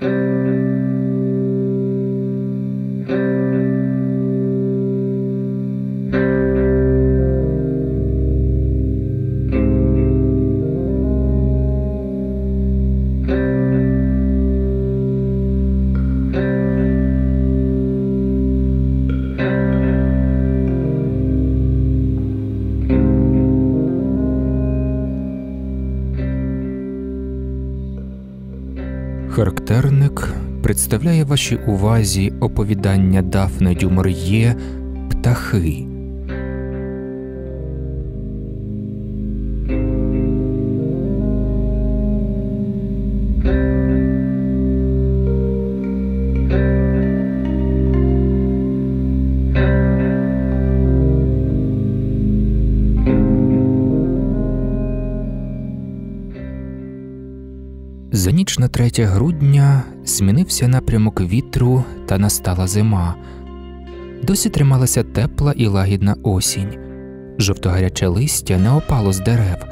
thank you представляє вашій увазі оповідання Дафне Дюмор'є Птахи. За ніч на 3 грудня змінився напрямок вітру та настала зима. Досі трималася тепла і лагідна осінь. Жовто гаряче листя не опало з дерев,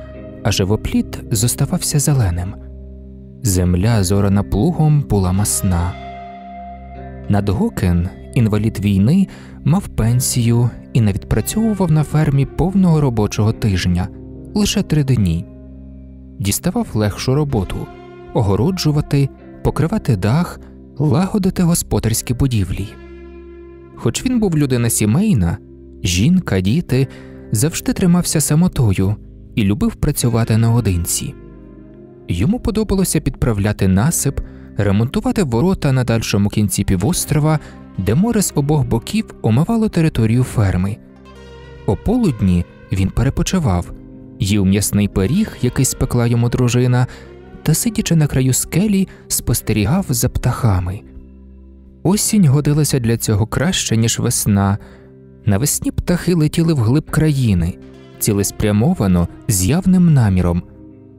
а живопліт зоставався зеленим. Земля, зорана плугом, була масна. Надгокен, інвалід війни, мав пенсію і не відпрацьовував на фермі повного робочого тижня лише три дні. Діставав легшу роботу огороджувати покривати дах, лагодити господарські будівлі. Хоч він був людина сімейна, жінка, діти завжди тримався самотою і любив працювати наодинці. Йому подобалося підправляти насип, ремонтувати ворота на дальшому кінці півострова, де море з обох боків омивало територію ферми. О полудні він перепочивав, їв м'ясний пиріг, який спекла йому дружина та, сидячи на краю скелі, спостерігав за птахами. Осінь годилася для цього краще, ніж весна. Навесні птахи летіли вглиб країни, цілеспрямовано з явним наміром.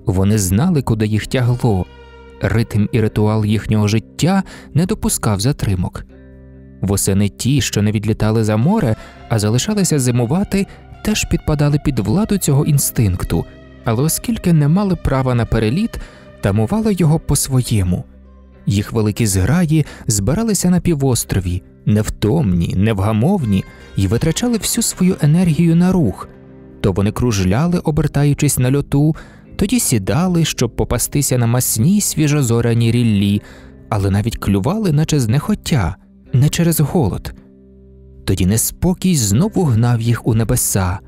Вони знали, куди їх тягло. Ритм і ритуал їхнього життя не допускав затримок. Восени ті, що не відлітали за море, а залишалися зимувати, теж підпадали під владу цього інстинкту, але оскільки не мали права на переліт, тамувала його по-своєму. Їх великі зграї збиралися на півострові, невтомні, невгамовні, і витрачали всю свою енергію на рух. То вони кружляли, обертаючись на льоту, тоді сідали, щоб попастися на масній свіжозоряні ріллі, але навіть клювали, наче з нехоття, не через голод. Тоді неспокій знову гнав їх у небеса.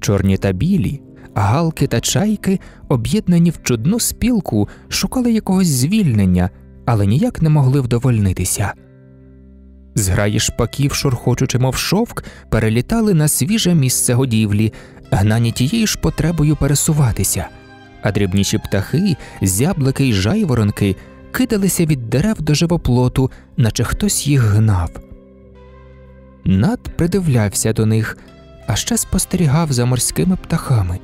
Чорні та білі, Галки та чайки, об'єднані в чудну спілку, шукали якогось звільнення, але ніяк не могли вдовольнитися. Зграї шпаків, шурхочучи, мов шовк, перелітали на свіже місце годівлі, гнані тією ж потребою пересуватися, а дрібніші птахи, зяблики й жайворонки кидалися від дерев до живоплоту, наче хтось їх гнав. Над придивлявся до них, а ще спостерігав за морськими птахами.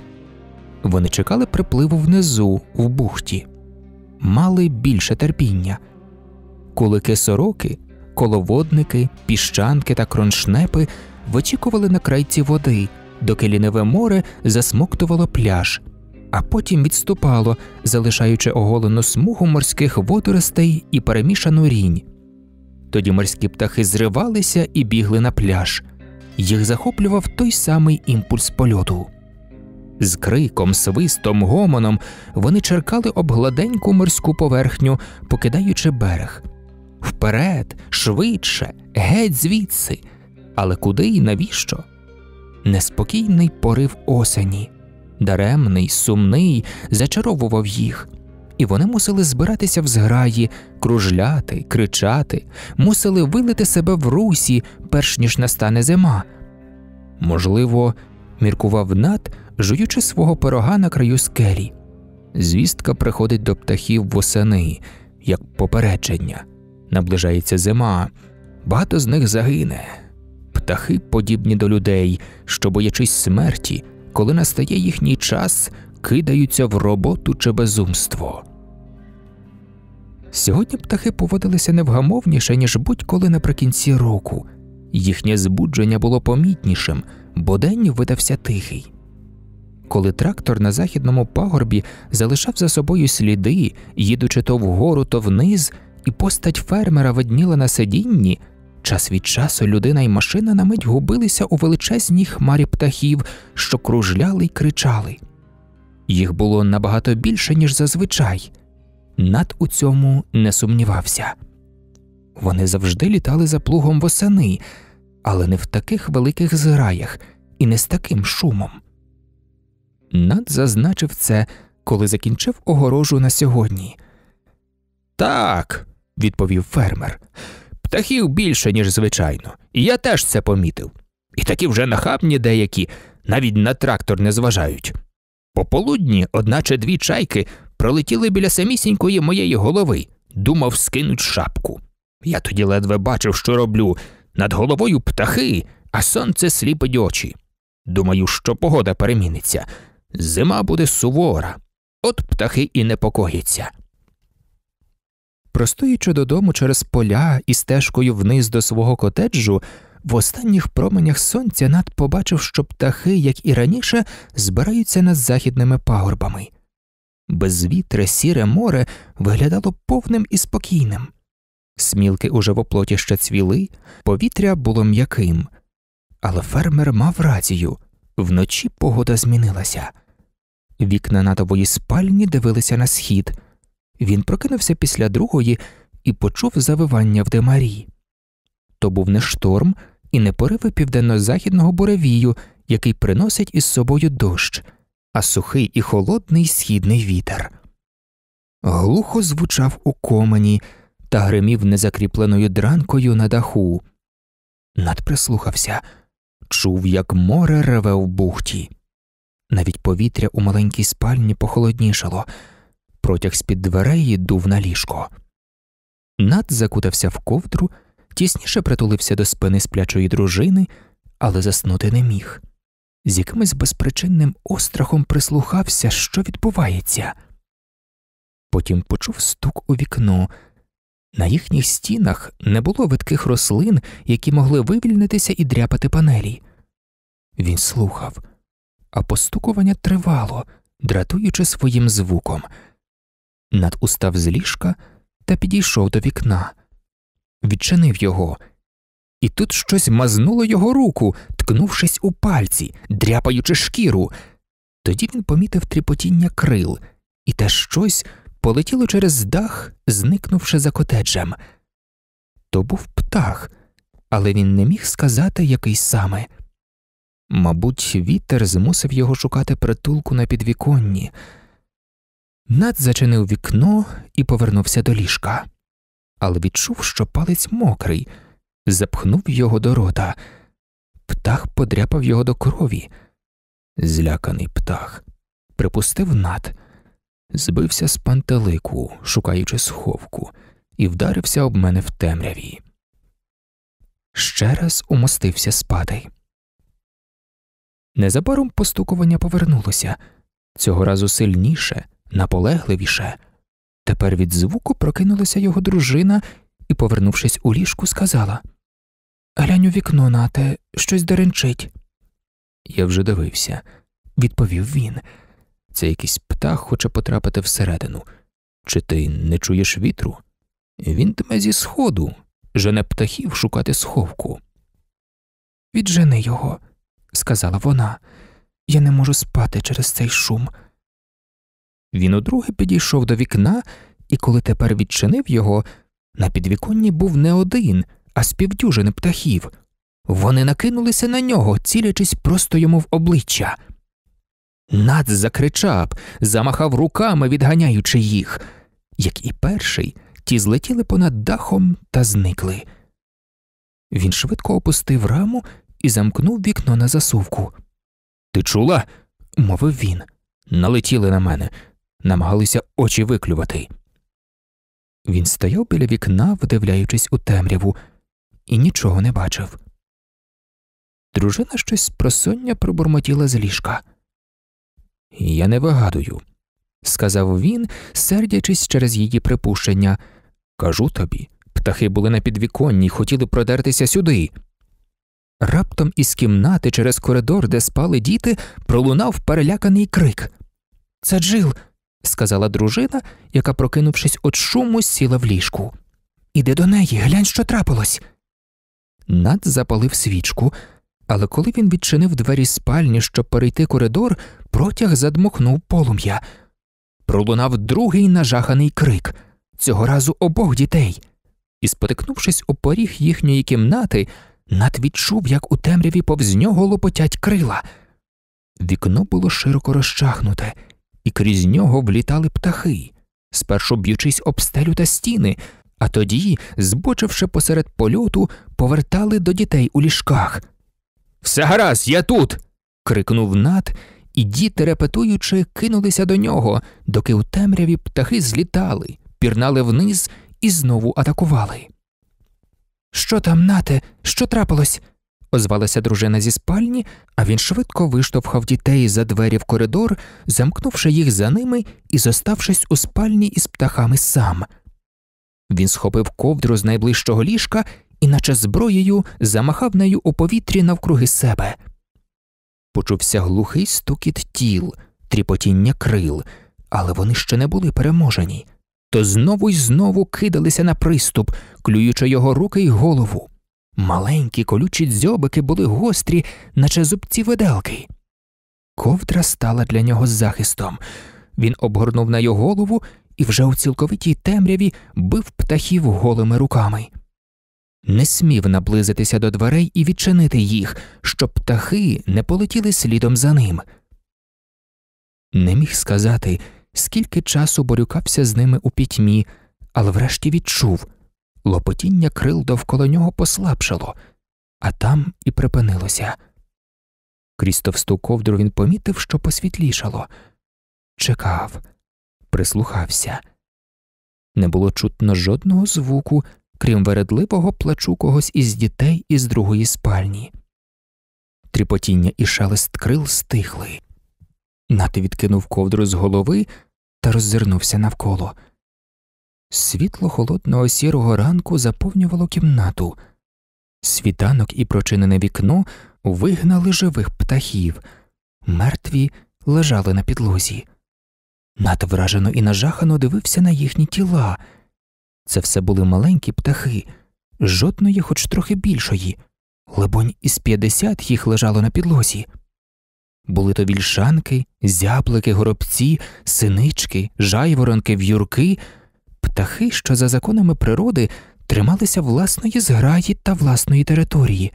Вони чекали припливу внизу, в бухті, мали більше терпіння. Кулики сороки, коловодники, піщанки та кроншнепи вичікували на крайці води, доки ліниве море засмоктувало пляж, а потім відступало, залишаючи оголену смугу морських водоростей і перемішану рінь. Тоді морські птахи зривалися і бігли на пляж. Їх захоплював той самий імпульс польоту. З криком, свистом, гомоном вони черкали об гладеньку морську поверхню, покидаючи берег. Вперед, швидше, геть звідси, але куди і навіщо? Неспокійний порив осені, даремний, сумний, зачаровував їх, і вони мусили збиратися в зграї, кружляти, кричати, мусили вилити себе в русі, перш ніж настане зима. Можливо, міркував нат, жуючи свого пирога на краю скелі. Звістка приходить до птахів восени, як попередження. Наближається зима, багато з них загине. Птахи подібні до людей, що, боячись смерті, коли настає їхній час, кидаються в роботу чи безумство. Сьогодні птахи поводилися невгамовніше, ніж будь-коли наприкінці року. Їхнє збудження було помітнішим, бо видався тихий. Коли трактор на західному пагорбі залишав за собою сліди, їдучи то вгору, то вниз, і постать фермера видніла на сидінні, час від часу людина і машина на мить губилися у величезній хмарі птахів, що кружляли й кричали. Їх було набагато більше, ніж зазвичай. Над у цьому не сумнівався. Вони завжди літали за плугом восени але не в таких великих зграях і не з таким шумом. Над зазначив це, коли закінчив огорожу на сьогодні. Так, відповів фермер, птахів більше, ніж звичайно, і я теж це помітив. І такі вже нахабні деякі, навіть на трактор не зважають. Пополудні, одначе дві чайки пролетіли біля самісінької моєї голови, думав, скинуть шапку. Я тоді ледве бачив, що роблю, над головою птахи, а сонце сліпить очі. Думаю, що погода переміниться. Зима буде сувора. От птахи і непокоїться. Простуючи додому через поля і стежкою вниз до свого котеджу, в останніх променях сонця над побачив, що птахи, як і раніше, збираються над західними пагорбами. Безвітре сіре море виглядало повним і спокійним смілки уже в оплоті ще цвіли, повітря було м'яким. Але фермер мав рацію вночі погода змінилася. Вікна натової спальні дивилися на схід. Він прокинувся після другої і почув завивання в демарі. То був не шторм і не пориви південно-західного буревію, який приносить із собою дощ, а сухий і холодний східний вітер. Глухо звучав у комені, та гримів незакріпленою дранкою на даху. Над прислухався, чув, як море реве в бухті. Навіть повітря у маленькій спальні похолоднішало, протяг з-під дверей дув на ліжко. Над закутався в ковдру, тісніше притулився до спини сплячої дружини, але заснути не міг. З якимось безпричинним острахом прислухався, що відбувається. Потім почув стук у вікно. На їхніх стінах не було видких рослин, які могли вивільнитися і дряпати панелі. Він слухав, а постукування тривало, дратуючи своїм звуком. Над устав з ліжка та підійшов до вікна, відчинив його, і тут щось мазнуло його руку, ткнувшись у пальці, дряпаючи шкіру. Тоді він помітив тріпотіння крил, і те щось полетіло через дах, зникнувши за котеджем. То був птах, але він не міг сказати, який саме. Мабуть, вітер змусив його шукати притулку на підвіконні. Над зачинив вікно і повернувся до ліжка, але відчув, що палець мокрий, запхнув його до рота. Птах подряпав його до крові. Зляканий птах, припустив над збився з пантелику, шукаючи сховку, і вдарився об мене в темряві. Ще раз умостився спати. Незабаром постукування повернулося цього разу сильніше, наполегливіше. Тепер від звуку прокинулася його дружина і, повернувшись у ліжку, сказала Глянь у вікно, нате, щось деренчить. Я вже дивився, відповів він здається, якийсь птах хоче потрапити всередину. Чи ти не чуєш вітру? Він тме зі сходу, жене птахів шукати сховку. Віджени його, сказала вона, я не можу спати через цей шум. Він удруге підійшов до вікна, і коли тепер відчинив його, на підвіконні був не один, а співдюжини птахів. Вони накинулися на нього, цілячись просто йому в обличчя. Над закричав, замахав руками, відганяючи їх. Як і перший, ті злетіли понад дахом та зникли. Він швидко опустив раму і замкнув вікно на засувку. Ти чула? мовив він. Налетіли на мене, намагалися очі виклювати. Він стояв біля вікна, вдивляючись у темряву, і нічого не бачив. Дружина щось просоння пробурмотіла з ліжка. Я не вигадую, сказав він, сердячись через її припущення. Кажу тобі, птахи були на підвіконні і хотіли продертися сюди. Раптом із кімнати через коридор, де спали діти, пролунав переляканий крик. Це Джил, сказала дружина, яка, прокинувшись від шуму, сіла в ліжку. Іди до неї, глянь, що трапилось. Над запалив свічку, але коли він відчинив двері спальні, щоб перейти коридор, протяг задмухнув полум'я. Пролунав другий нажаханий крик цього разу обох дітей. І, спотикнувшись у поріг їхньої кімнати, Нат відчув, як у темряві повз нього лопотять крила. Вікно було широко розчахнуте, і крізь нього влітали птахи, спершу б'ючись об стелю та стіни, а тоді, збочивши посеред польоту, повертали до дітей у ліжках. Все гаразд, я тут. крикнув Нат, і діти, репетуючи, кинулися до нього, доки у темряві птахи злітали, пірнали вниз і знову атакували. Що там, нате, що трапилось? озвалася дружина зі спальні, а він швидко виштовхав дітей за двері в коридор, замкнувши їх за ними і зоставшись у спальні із птахами сам. Він схопив ковдру з найближчого ліжка і, наче зброєю, замахав нею у повітрі навкруги себе. Почувся глухий стукіт тіл, тріпотіння крил, але вони ще не були переможені, то знову й знову кидалися на приступ, клюючи його руки й голову. Маленькі колючі дзьобики були гострі, наче зубці виделки. Ковдра стала для нього захистом. Він обгорнув на його голову і вже у цілковитій темряві бив птахів голими руками не смів наблизитися до дверей і відчинити їх, щоб птахи не полетіли слідом за ним. Не міг сказати, скільки часу борюкався з ними у пітьмі, але врешті відчув лопотіння крил довкола нього послабшало, а там і припинилося. Крістовсту ковдру він помітив, що посвітлішало, чекав, прислухався. Не було чутно жодного звуку, крім вередливого плачу когось із дітей із другої спальні. Тріпотіння і шелест крил стихли. Нати відкинув ковдру з голови та роззирнувся навколо. Світло холодного сірого ранку заповнювало кімнату. Світанок і прочинене вікно вигнали живих птахів, мертві лежали на підлозі. Нат вражено і нажахано дивився на їхні тіла. Це все були маленькі птахи, жодної, хоч трохи більшої, лебонь, із п'ятдесят їх лежало на підлозі. Були то вільшанки, зяблики, горобці, синички, жайворонки, в'юрки, птахи, що за законами природи трималися власної зграї та власної території,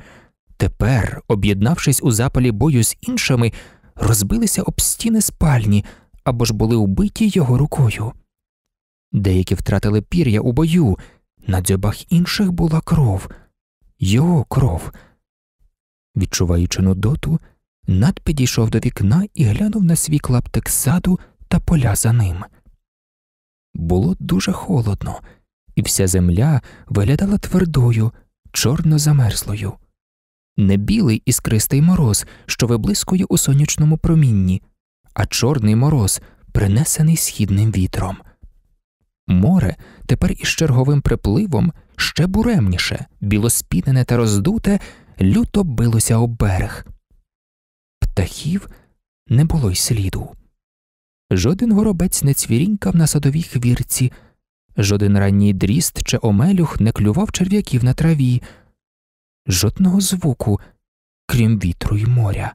тепер, об'єднавшись у запалі бою з іншими, розбилися об стіни спальні або ж були вбиті його рукою. Деякі втратили пір'я у бою, на дзьобах інших була кров, його кров. Відчуваючи нудоту, Над підійшов до вікна і глянув на свій клаптик саду та поля за ним. Було дуже холодно, і вся земля виглядала твердою, чорно замерзлою, не білий іскристий мороз, що виблискує у сонячному промінні, а чорний мороз, принесений східним вітром. Море тепер із черговим припливом ще буремніше, білоспінене та роздуте, люто билося об берег. Птахів не було й сліду. Жоден горобець не цвірінькав на садовій хвірці, жоден ранній дріст чи омелюх не клював черв'яків на траві, жодного звуку, крім вітру й моря.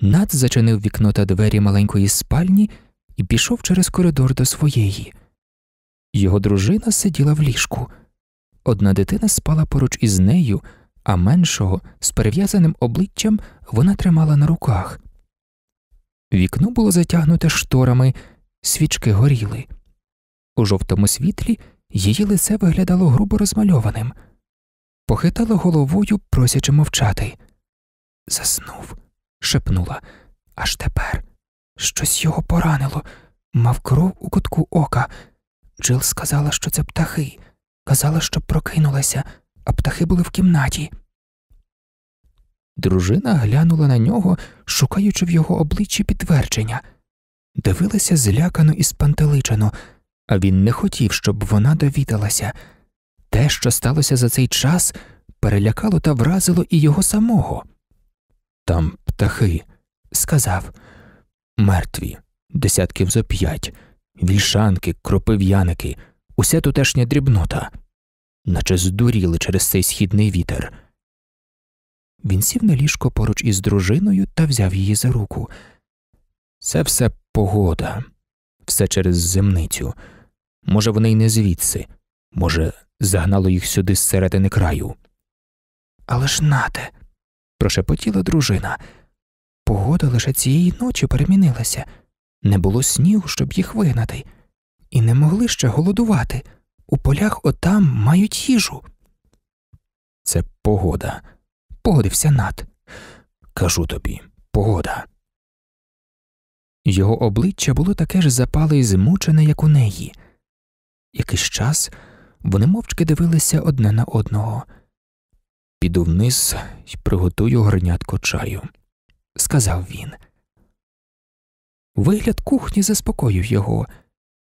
Над зачинив вікно та двері маленької спальні і пішов через коридор до своєї. Його дружина сиділа в ліжку. Одна дитина спала поруч із нею, а меншого з перев'язаним обличчям вона тримала на руках. Вікно було затягнуте шторами, свічки горіли. У жовтому світлі її лице виглядало грубо розмальованим, похитала головою, просячи мовчати. Заснув, шепнула, аж тепер. Щось його поранило, мав кров у кутку ока. Джил сказала, що це птахи, казала, що прокинулася, а птахи були в кімнаті. Дружина глянула на нього, шукаючи в його обличчі підтвердження, дивилася злякано і спантеличено, а він не хотів, щоб вона довідалася. Те, що сталося за цей час, перелякало та вразило і його самого. Там птахи, сказав мертві, десятків зо п'ять, вільшанки, кропив'яники, уся тутешня дрібнота, наче здуріли через цей східний вітер. Він сів на ліжко поруч із дружиною та взяв її за руку. Це все погода, все через земницю. Може, вони й не звідси, може, загнало їх сюди з середини краю. Але ж нате, прошепотіла дружина. Погода лише цієї ночі перемінилася, не було снігу, щоб їх вигнати, і не могли ще голодувати. У полях отам мають їжу. Це погода. Погодився над. Кажу тобі, погода. Його обличчя було таке ж запале і змучене, як у неї. Якийсь час вони мовчки дивилися одне на одного. Піду вниз і приготую горнятко чаю сказав він. Вигляд кухні заспокоїв його.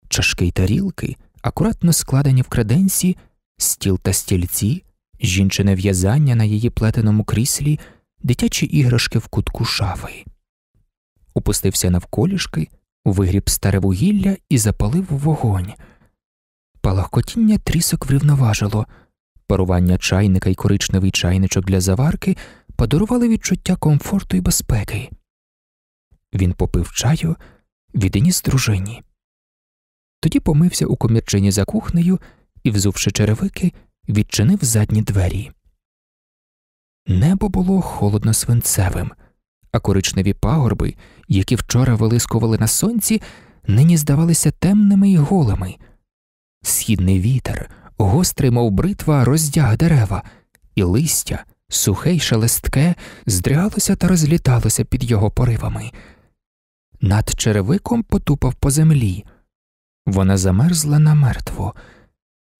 Чашки й тарілки, акуратно складені в креденці, стіл та стільці, жінчине в'язання на її плетеному кріслі, дитячі іграшки в кутку шафи. Упустився навколішки, вигріб старе вугілля і запалив вогонь. Палахкотіння трісок врівноважило, парування чайника і коричневий чайничок для заварки подарували відчуття комфорту і безпеки. Він попив чаю, відніс дружині. Тоді помився у комірчині за кухнею і, взувши черевики, відчинив задні двері. Небо було холодно свинцевим, а коричневі пагорби, які вчора вилискували на сонці, нині здавалися темними й голими. Східний вітер, гострий, мов бритва, роздяг дерева, і листя, сухе й шелестке здригалося та розліталося під його поривами. Над черевиком потупав по землі. Вона замерзла намертво.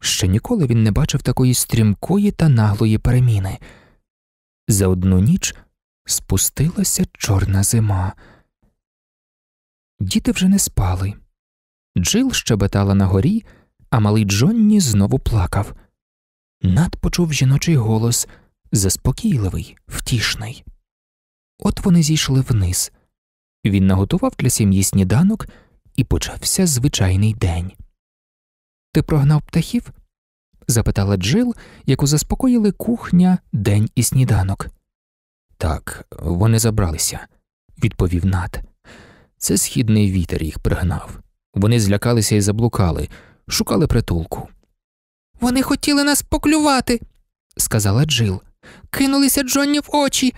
Ще ніколи він не бачив такої стрімкої та наглої переміни. За одну ніч спустилася чорна зима. Діти вже не спали. Джил щебетала на горі, а малий Джонні знову плакав. Над почув жіночий голос заспокійливий, втішний. От вони зійшли вниз. Він наготував для сім'ї сніданок і почався звичайний день. Ти прогнав птахів? запитала Джил, яку заспокоїли кухня, день і сніданок. Так, вони забралися, відповів Нат. Це східний вітер їх пригнав. Вони злякалися і заблукали, шукали притулку. Вони хотіли нас поклювати, сказала Джил. Кинулися Джонні в очі.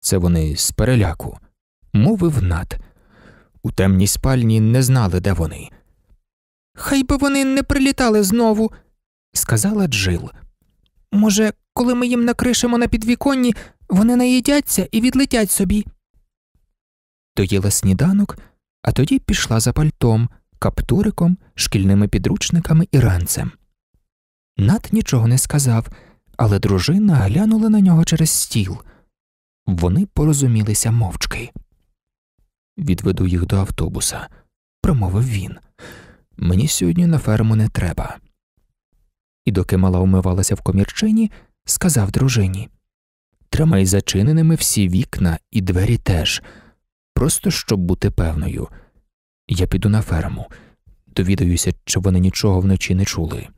Це вони з переляку, мовив над. У темній спальні не знали, де вони. Хай би вони не прилітали знову, сказала Джил. Може, коли ми їм накришемо на підвіконні, вони наїдяться і відлетять собі. Доїла сніданок, а тоді пішла за пальтом, каптуриком, шкільними підручниками і ранцем. Над нічого не сказав але дружина глянула на нього через стіл. Вони порозумілися мовчки. Відведу їх до автобуса, промовив він. Мені сьогодні на ферму не треба. І доки мала умивалася в комірчині, сказав дружині Тримай зачиненими всі вікна і двері теж, просто щоб бути певною. Я піду на ферму, довідаюся, чи вони нічого вночі не чули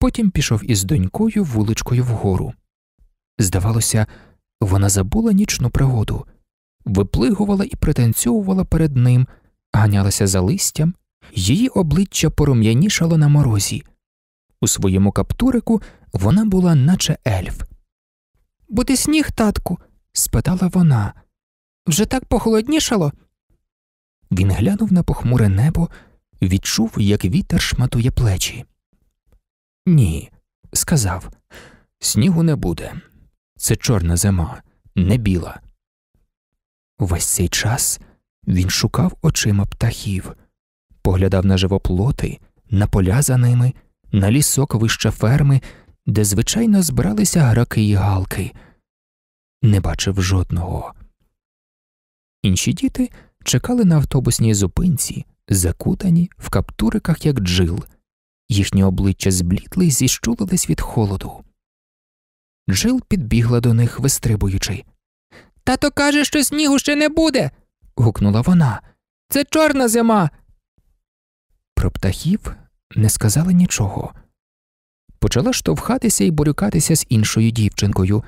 потім пішов із донькою вуличкою вгору. Здавалося, вона забула нічну пригоду, виплигувала і пританцьовувала перед ним, ганялася за листям, її обличчя порум'янішало на морозі. У своєму каптурику вона була наче ельф. Буде сніг, татку? спитала вона. Вже так похолоднішало. Він глянув на похмуре небо, відчув, як вітер шматує плечі. Ні, сказав, снігу не буде. Це чорна зима, не біла. Весь цей час він шукав очима птахів, поглядав на живоплоти, на поля за ними, на лісок вище ферми, де звичайно збиралися граки і галки. Не бачив жодного. Інші діти чекали на автобусній зупинці, закутані в каптуриках, як джил їхні обличчя зблідли і зіщулились від холоду. Джил підбігла до них, вистрибуючи. Тато каже, що снігу ще не буде. гукнула вона. Це чорна зима. Про птахів не сказали нічого. Почала штовхатися і борюкатися з іншою дівчинкою.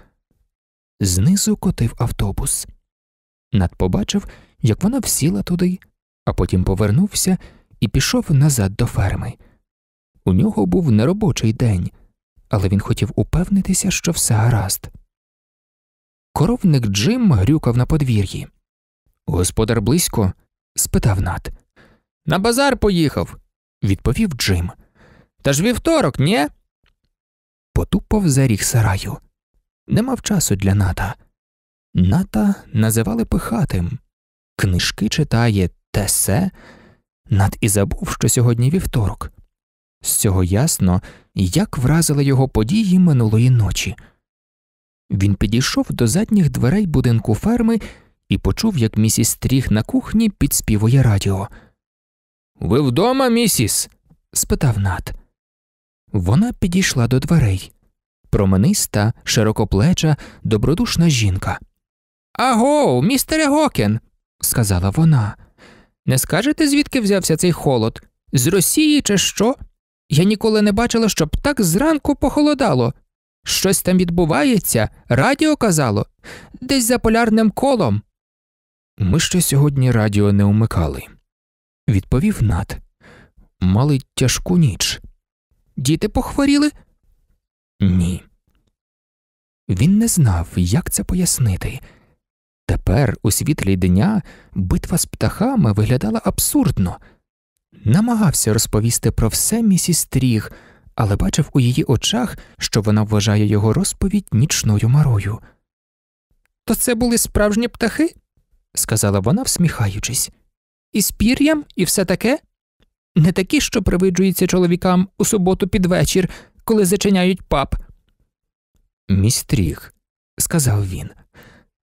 Знизу котив автобус. Над побачив, як вона всіла туди, а потім повернувся і пішов назад до ферми. У нього був неробочий день, але він хотів упевнитися, що все гаразд. Коровник Джим грюкав на подвір'ї. Господар близько? спитав Нат. На базар поїхав, відповів Джим. Та ж вівторок, ні? Потупав за ріг сараю. Не мав часу для ната. Ната називали пихатим. Книжки читає те се. Нат і забув, що сьогодні вівторок. З цього ясно, як вразили його події минулої ночі. Він підійшов до задніх дверей будинку ферми і почув, як місіс Стріх на кухні підспівує радіо. Ви вдома, місіс? спитав Нат. Вона підійшла до дверей. Промениста, широкоплеча, добродушна жінка. Аго, містере Гокен, сказала вона. Не скажете, звідки взявся цей холод? З Росії чи що? Я ніколи не бачила, щоб так зранку похолодало. Щось там відбувається, радіо казало, десь за полярним колом. Ми ще сьогодні радіо не умикали, відповів Нат. Мали тяжку ніч. Діти похворіли? Ні. Він не знав, як це пояснити. Тепер, у світлі дня, битва з птахами виглядала абсурдно намагався розповісти про все місіс Тріг, але бачив у її очах, що вона вважає його розповідь нічною марою. То це були справжні птахи? сказала вона, всміхаючись. І з пір'ям, і все таке? Не такі, що привиджуються чоловікам у суботу під вечір, коли зачиняють пап. Містріг, сказав він,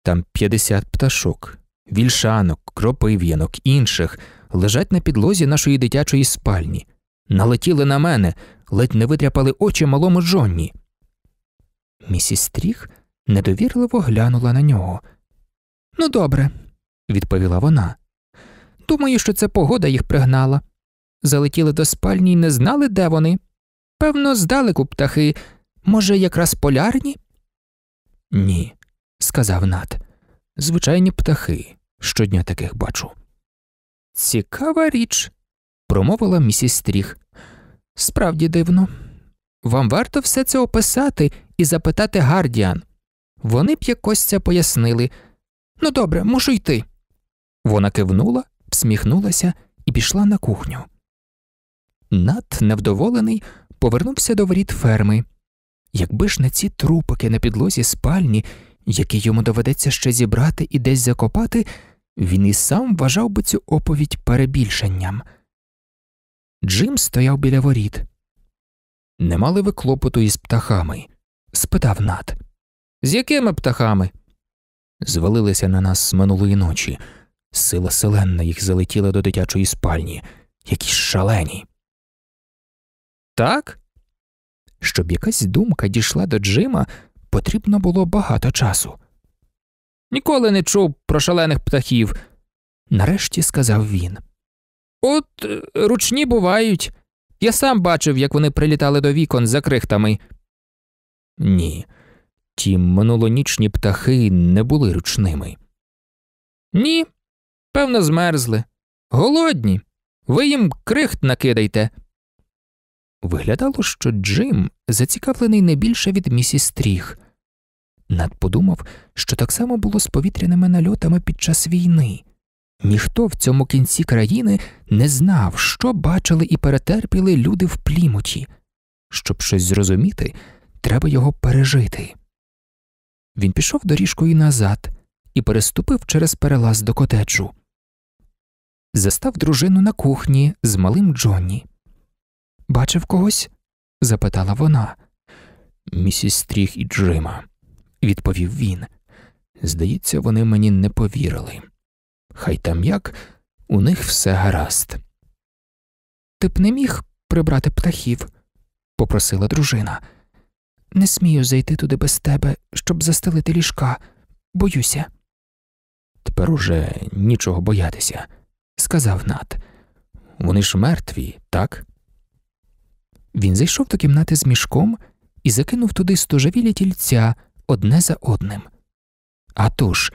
там п'ятдесят пташок, вільшанок, кропив'янок, інших лежать на підлозі нашої дитячої спальні, налетіли на мене, ледь не витряпали очі малому Джонні. Місіс Стріх недовірливо глянула на нього. Ну, добре, відповіла вона. Думаю, що це погода їх пригнала. Залетіли до спальні і не знали, де вони. Певно, здалеку птахи, може, якраз полярні? Ні, сказав Нат. Звичайні птахи. Щодня таких бачу. Цікава річ, промовила місіс Стріх. Справді дивно. Вам варто все це описати і запитати гардіан. Вони б якось це пояснили. Ну, добре, мушу йти. Вона кивнула, всміхнулася і пішла на кухню. Над, невдоволений, повернувся до воріт ферми. Якби ж на ці трупики на підлозі спальні, які йому доведеться ще зібрати і десь закопати. Він і сам вважав би цю оповідь перебільшенням. Джим стояв біля воріт. Не мали ви клопоту із птахами? спитав Нат. З якими птахами? Звалилися на нас з минулої ночі. Сила селенна їх залетіла до дитячої спальні, якісь шалені. Так? Щоб якась думка дійшла до Джима, потрібно було багато часу. Ніколи не чув про шалених птахів, нарешті сказав він. От е, ручні бувають. Я сам бачив, як вони прилітали до вікон за крихтами. Ні, ті минулонічні птахи не були ручними. Ні, певно, змерзли. Голодні. Ви їм крихт накидайте. Виглядало, що Джим зацікавлений не більше від місіс Стріх. Над подумав, що так само було з повітряними нальотами під час війни. Ніхто в цьому кінці країни не знав, що бачили і перетерпіли люди в плімуті. Щоб щось зрозуміти, треба його пережити. Він пішов доріжкою назад і переступив через перелаз до котеджу. Застав дружину на кухні з малим Джонні. Бачив когось? запитала вона. Місіс Стріх і Джима відповів він. Здається, вони мені не повірили. Хай там як, у них все гаразд. Ти б не міг прибрати птахів, попросила дружина. Не смію зайти туди без тебе, щоб застелити ліжка. Боюся. Тепер уже нічого боятися, сказав Нат. Вони ж мертві, так? Він зайшов до кімнати з мішком і закинув туди стожавілі тільця одне за одним. А тож,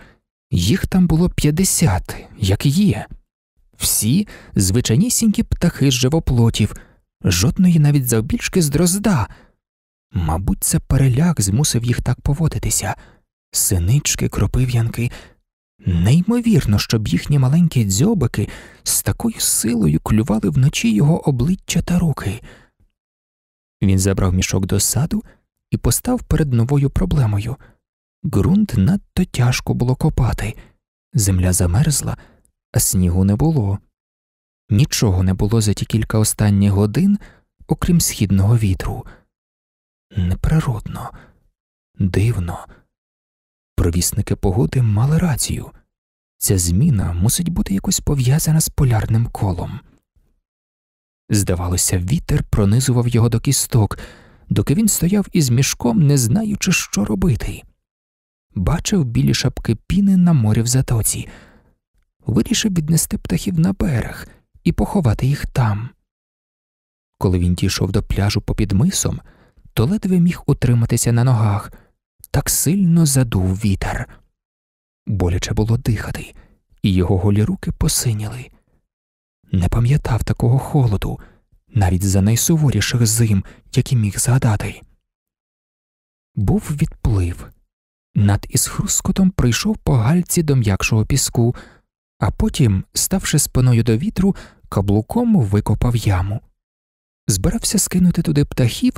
їх там було 50, як є, всі звичайнісінькі птахи з живоплотів, жодної навіть завбільшки з дрозда. Мабуть, це переляк змусив їх так поводитися, синички, кропив'янки. Неймовірно, щоб їхні маленькі дзьобики з такою силою клювали вночі його обличчя та руки. Він забрав мішок до саду і постав перед новою проблемою. Ґрунт надто тяжко було копати, земля замерзла, а снігу не було. Нічого не було за ті кілька останніх годин, окрім східного вітру. Неприродно, дивно. Провісники погоди мали рацію ця зміна мусить бути якось пов'язана з полярним колом. Здавалося, вітер пронизував його до кісток доки він стояв із мішком, не знаючи, що робити. Бачив білі шапки піни на морі в затоці, вирішив віднести птахів на берег і поховати їх там. Коли він дійшов до пляжу попід мисом, то ледве міг утриматися на ногах, так сильно задув вітер. Боляче було дихати, і його голі руки посиняли. Не пам'ятав такого холоду навіть за найсуворіших зим, які міг згадати. Був відплив. Над із хрускотом прийшов по гальці до м'якшого піску, а потім, ставши спиною до вітру, каблуком викопав яму. Збирався скинути туди птахів,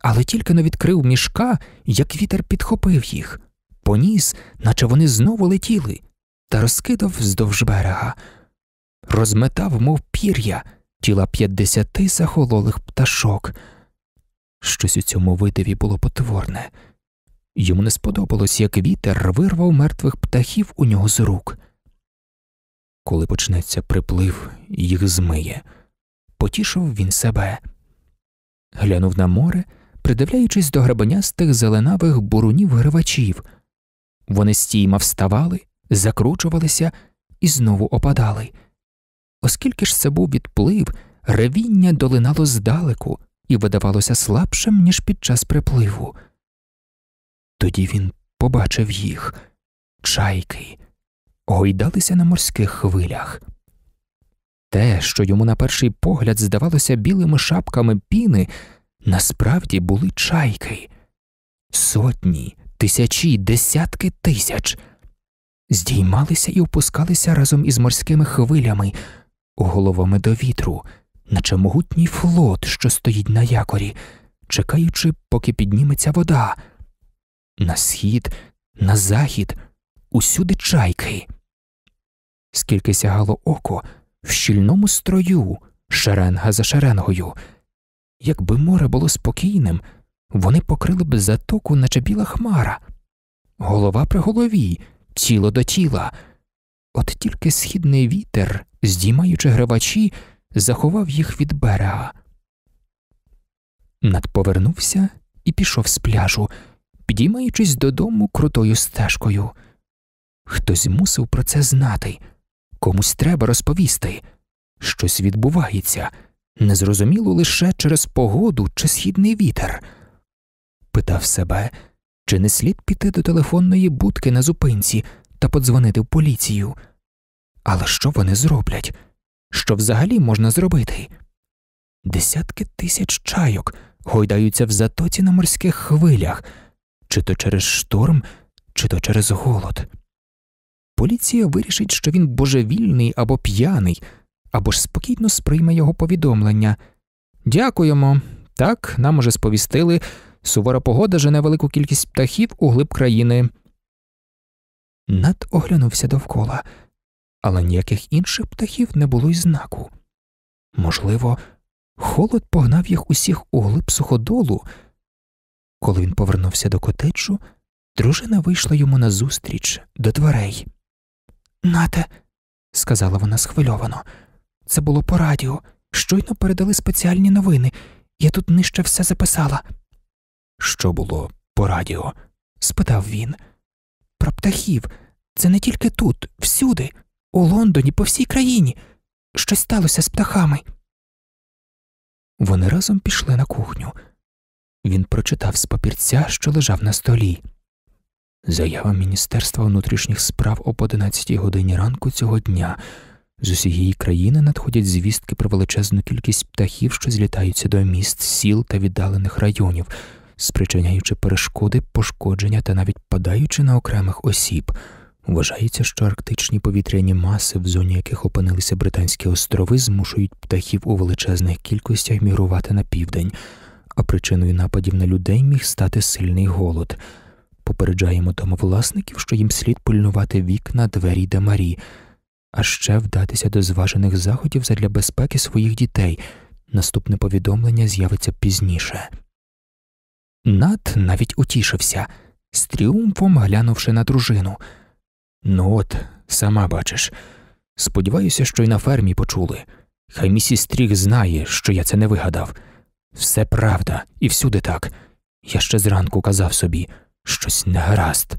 але тільки не відкрив мішка, як вітер підхопив їх, поніс, наче вони знову летіли, та розкидав вздовж берега, розметав, мов пір'я тіла п'ятдесяти захололих пташок. Щось у цьому видиві було потворне. Йому не сподобалось, як вітер вирвав мертвих птахів у нього з рук. Коли почнеться приплив, їх змиє. Потішив він себе. Глянув на море, придивляючись до грабанястих зеленавих бурунів гривачів. Вони стійма вставали, закручувалися і знову опадали. Оскільки ж це був відплив, ревіння долинало здалеку і видавалося слабшим, ніж під час припливу. Тоді він побачив їх чайки, гойдалися на морських хвилях. Те, що йому на перший погляд здавалося білими шапками піни, насправді були чайки, сотні, тисячі, десятки тисяч, здіймалися і опускалися разом із морськими хвилями, головами до вітру, наче могутній флот, що стоїть на якорі, чекаючи, поки підніметься вода. На схід, на захід, усюди чайки. Скільки сягало око в щільному строю, шеренга за шеренгою. Якби море було спокійним, вони покрили б затоку, наче біла хмара, голова при голові, тіло до тіла. От тільки східний вітер, здіймаючи гравачі, заховав їх від берега. Над повернувся і пішов з пляжу, підіймаючись додому крутою стежкою. Хтось мусив про це знати, комусь треба розповісти. Щось відбувається, незрозуміло лише через погоду чи східний вітер. Питав себе, чи не слід піти до телефонної будки на зупинці, та подзвонити в поліцію. Але що вони зроблять? Що взагалі можна зробити? Десятки тисяч чайок гойдаються в затоці на морських хвилях, чи то через шторм, чи то через голод. Поліція вирішить, що він божевільний або п'яний, або ж спокійно сприйме його повідомлення. Дякуємо. Так, нам уже сповістили. Сувора погода жене велику кількість птахів у глиб країни. Над оглянувся довкола, але ніяких інших птахів не було й знаку. Можливо, холод погнав їх усіх у глиб суходолу. Коли він повернувся до котечу, дружина вийшла йому назустріч до дверей. Нате, сказала вона схвильовано, це було по радіо. Щойно передали спеціальні новини. Я тут нижче все записала. Що було по радіо? спитав він про птахів. Це не тільки тут, всюди, у Лондоні, по всій країні. Щось сталося з птахами. Вони разом пішли на кухню. Він прочитав з папірця, що лежав на столі. Заява Міністерства внутрішніх справ об 11 годині ранку цього дня. З усієї країни надходять звістки про величезну кількість птахів, що злітаються до міст, сіл та віддалених районів спричиняючи перешкоди, пошкодження та навіть падаючи на окремих осіб. Вважається, що арктичні повітряні маси, в зоні яких опинилися Британські острови, змушують птахів у величезних кількостях мігрувати на південь, а причиною нападів на людей міг стати сильний голод. Попереджаємо домовласників, що їм слід пильнувати вікна, двері дамарі, а ще вдатися до зважених заходів задля безпеки своїх дітей. Наступне повідомлення з'явиться пізніше. Над навіть утішився, з тріумфом глянувши на дружину. Ну от, сама бачиш, сподіваюся, що й на фермі почули. Хай місіс Стріх знає, що я це не вигадав. Все правда, і всюди так. Я ще зранку казав собі щось негаразд.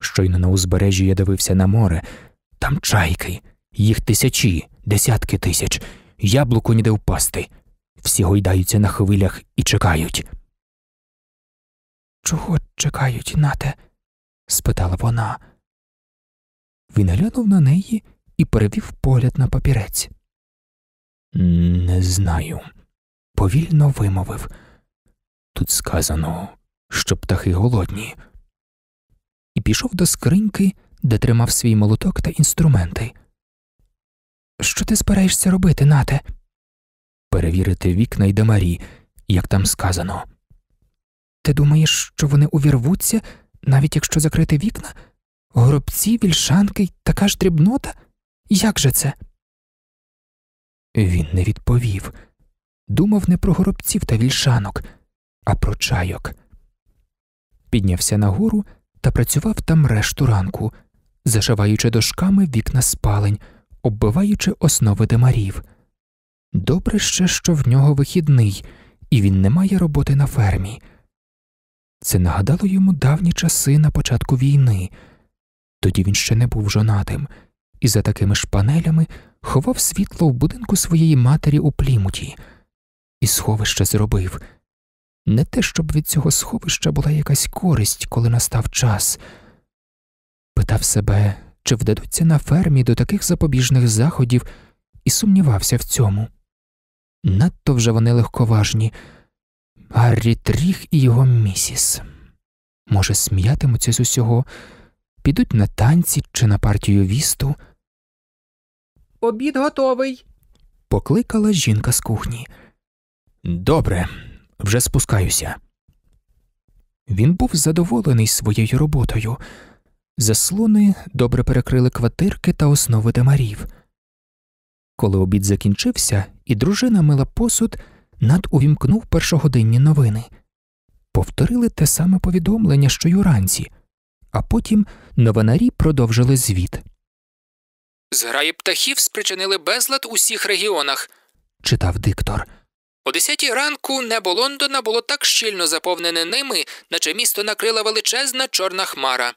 Щойно на узбережжі я дивився на море, там чайки, їх тисячі, десятки тисяч, яблуко ніде впасти. Всі гойдаються на хвилях і чекають. Чого чекають, нате? спитала вона. Він глянув на неї і перевів погляд на папірець. Не знаю, повільно вимовив. Тут сказано, що птахи голодні. І пішов до скриньки, де тримав свій молоток та інструменти. Що ти збираєшся робити, нате? Перевірити вікна й дамарі, як там сказано. Ти думаєш, що вони увірвуться, навіть якщо закрити вікна? Горобці, вільшанки й така ж дрібнота? Як же це? Він не відповів думав не про горобців та вільшанок, а про чайок. Піднявся нагору та працював там решту ранку, зашиваючи дошками вікна спалень, оббиваючи основи демарів. Добре ще, що в нього вихідний, і він не має роботи на фермі. Це нагадало йому давні часи на початку війни. Тоді він ще не був жонатим і за такими ж панелями ховав світло в будинку своєї матері у плімуті, і сховище зробив. Не те, щоб від цього сховища була якась користь, коли настав час. Питав себе, чи вдадуться на фермі до таких запобіжних заходів, і сумнівався в цьому. Надто вже вони легковажні. Гаррі Тріх і його місіс. Може, сміятимуться з усього, підуть на танці чи на партію вісту. Обід готовий. покликала жінка з кухні. Добре, вже спускаюся. Він був задоволений своєю роботою. Заслони добре перекрили квартирки та основи демарів. Коли обід закінчився, і дружина мила посуд. Над увімкнув першогодинні новини, повторили те саме повідомлення, що й уранці, а потім новинарі продовжили звіт. Зграї птахів спричинили безлад у всіх регіонах, читав диктор. О десятій ранку небо Лондона було так щільно заповнене ними, наче місто накрила величезна чорна хмара.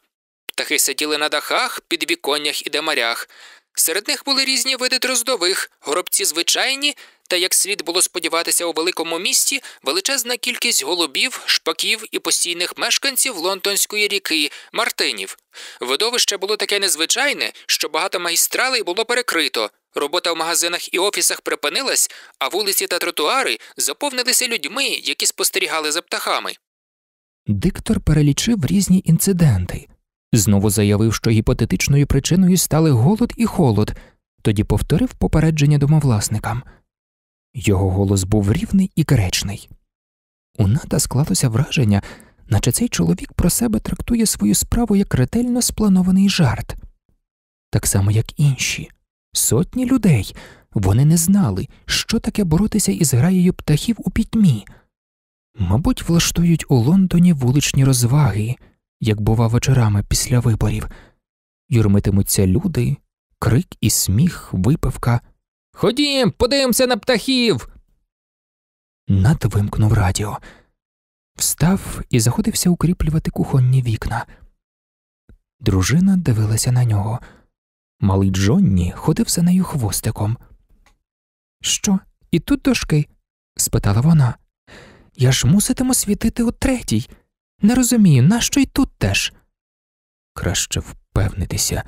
Птахи сиділи на дахах, під підвіконнях і демарях. Серед них були різні види дроздових, горобці звичайні та як слід було сподіватися у великому місті, величезна кількість голубів, шпаків і постійних мешканців лондонської ріки Мартинів. Видовище було таке незвичайне, що багато магістралей було перекрито. Робота в магазинах і офісах припинилась, а вулиці та тротуари заповнилися людьми, які спостерігали за птахами. Диктор перелічив різні інциденти. Знову заявив, що гіпотетичною причиною стали голод і холод, тоді повторив попередження домовласникам. Його голос був рівний і кречний. У Ната склалося враження, наче цей чоловік про себе трактує свою справу як ретельно спланований жарт, так само, як інші. Сотні людей вони не знали, що таке боротися із граєю птахів у пітьмі. Мабуть, влаштують у Лондоні вуличні розваги, як, бува, вечорами після виборів, юрмитимуться люди, крик і сміх, випивка. Ходім, подивимося на птахів. Над вимкнув радіо, встав і заходився укріплювати кухонні вікна. Дружина дивилася на нього. Малий Джонні ходив за нею хвостиком. Що, і тут дошки? спитала вона. Я ж муситиму світити у третій. Не розумію, нащо й тут теж? Краще впевнитися,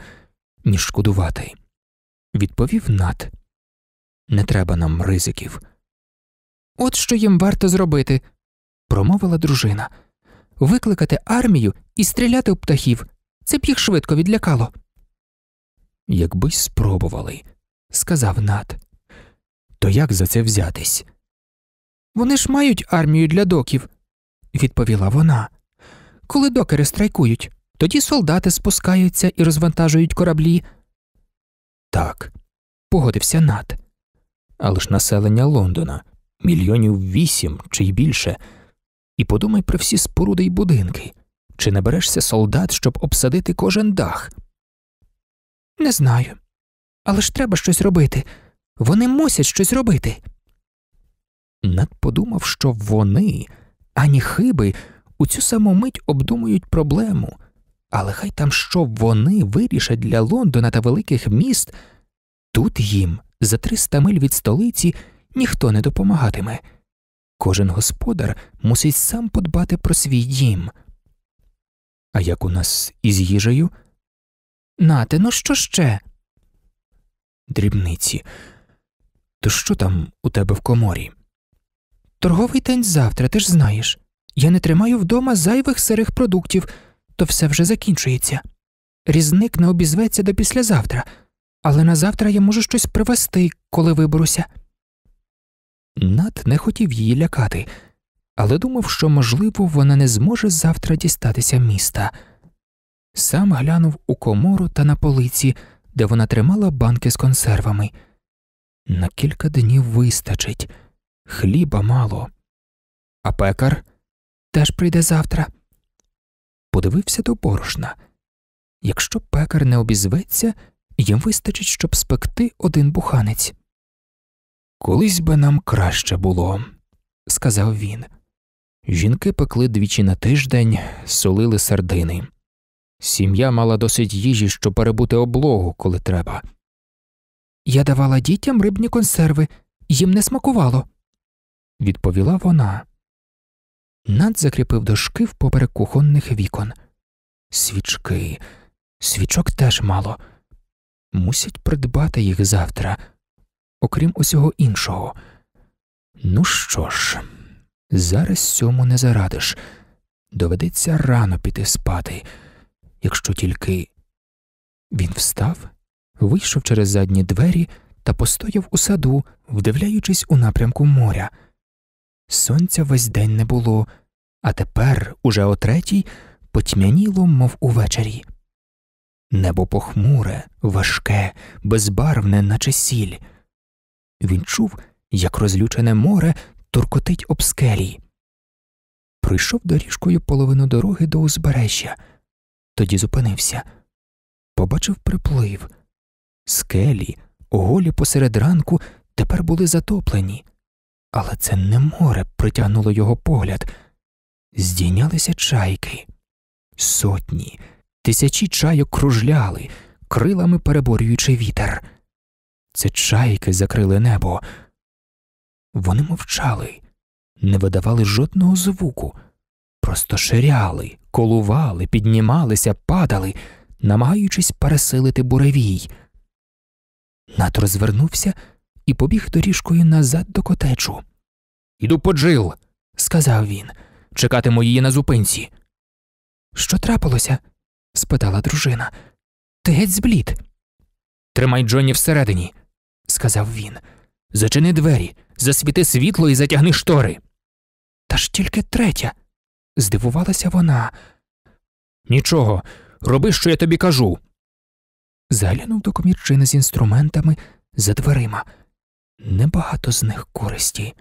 ніж шкодувати, відповів Нат не треба нам ризиків. От що їм варто зробити, промовила дружина. Викликати армію і стріляти у птахів. Це б їх швидко відлякало. Якби спробували, сказав Нат. То як за це взятись? Вони ж мають армію для доків, відповіла вона. Коли докери страйкують, тоді солдати спускаються і розвантажують кораблі. Так, погодився Нат але ж населення Лондона мільйонів вісім чи й більше. І подумай про всі споруди й будинки чи наберешся солдат, щоб обсадити кожен дах. Не знаю. Але ж треба щось робити. Вони мусять щось робити. Над подумав, що вони, ані хиби, у цю саму мить обдумують проблему, але хай там що вони вирішать для Лондона та великих міст, тут їм за триста миль від столиці ніхто не допомагатиме. Кожен господар мусить сам подбати про свій дім. А як у нас із їжею? Нате, ну що ще? Дрібниці. То що там у тебе в коморі? Торговий день завтра, ти ж знаєш. Я не тримаю вдома зайвих сирих продуктів, то все вже закінчується. Різник не обізветься до післязавтра але на завтра я можу щось привезти, коли виберуся. Нат не хотів її лякати, але думав, що, можливо, вона не зможе завтра дістатися міста. Сам глянув у комору та на полиці, де вона тримала банки з консервами. На кілька днів вистачить, хліба мало, а пекар теж прийде завтра. Подивився до борошна. Якщо пекар не обізветься, їм вистачить, щоб спекти один буханець. Колись би нам краще було, сказав він. Жінки пекли двічі на тиждень, солили сардини. Сім'я мала досить їжі, щоб перебути облогу, коли треба. Я давала дітям рибні консерви, їм не смакувало, відповіла вона. Над закріпив дошки в поперек кухонних вікон. Свічки, свічок теж мало мусять придбати їх завтра, окрім усього іншого. Ну що ж, зараз цьому не зарадиш. Доведеться рано піти спати, якщо тільки він встав, вийшов через задні двері та постояв у саду, вдивляючись у напрямку моря. Сонця весь день не було, а тепер, уже о третій, потьмяніло, мов увечері. Небо похмуре, важке, безбарвне, наче сіль. Він чув, як розлючене море торкотить об скелі. Прийшов доріжкою половину дороги до узбережжя, тоді зупинився, побачив приплив. Скелі, голі посеред ранку, тепер були затоплені, але це не море притягнуло його погляд. Здійнялися чайки, сотні. Тисячі чайок кружляли, крилами переборюючи вітер. Це чайки закрили небо. Вони мовчали, не видавали жодного звуку, просто ширяли, колували, піднімалися, падали, намагаючись пересилити буревій. Нат розвернувся і побіг доріжкою назад до котечу. Іду по Джил, сказав він, чекатиму її на зупинці. Що трапилося? спитала дружина. Ти геть зблід. Тримай Джонні всередині, сказав він. Зачини двері, засвіти світло і затягни штори. Та ж тільки третя, здивувалася вона. Нічого, роби, що я тобі кажу. Заглянув до комірчини з інструментами за дверима. Небагато з них користі.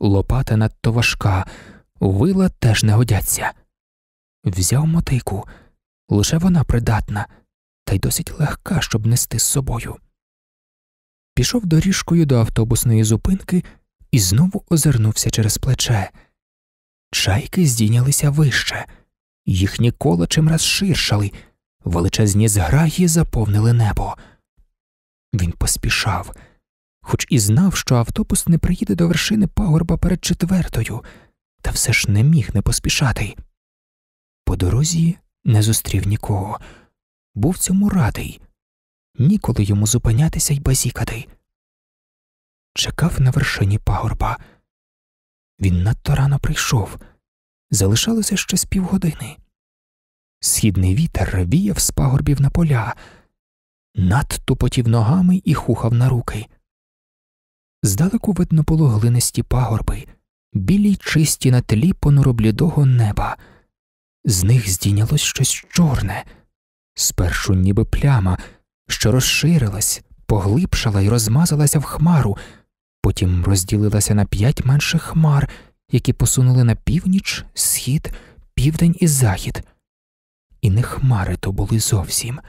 Лопата надто важка, вила теж не годяться. Взяв мотику, Лише вона придатна, та й досить легка, щоб нести з собою. Пішов доріжкою до автобусної зупинки і знову озирнувся через плече. Чайки здійнялися вище, їхні кола чимраз ширшали, величезні зграї заповнили небо. Він поспішав, хоч і знав, що автобус не приїде до вершини пагорба перед четвертою, та все ж не міг не поспішати. По дорозі не зустрів нікого, був цьому радий, ніколи йому зупинятися й базікати. Чекав на вершині пагорба. Він надто рано прийшов, залишалося ще з півгодини. Східний вітер віяв з пагорбів на поля, надто потів ногами і хухав на руки. Здалеку видно було глинисті пагорби, білі й чисті на тлі понуроблідого неба з них здійнялось щось чорне, спершу ніби пляма, що розширилась, поглибшала і розмазалася в хмару, потім розділилася на п'ять менших хмар, які посунули на північ, схід, південь і захід. І не хмари то були зовсім,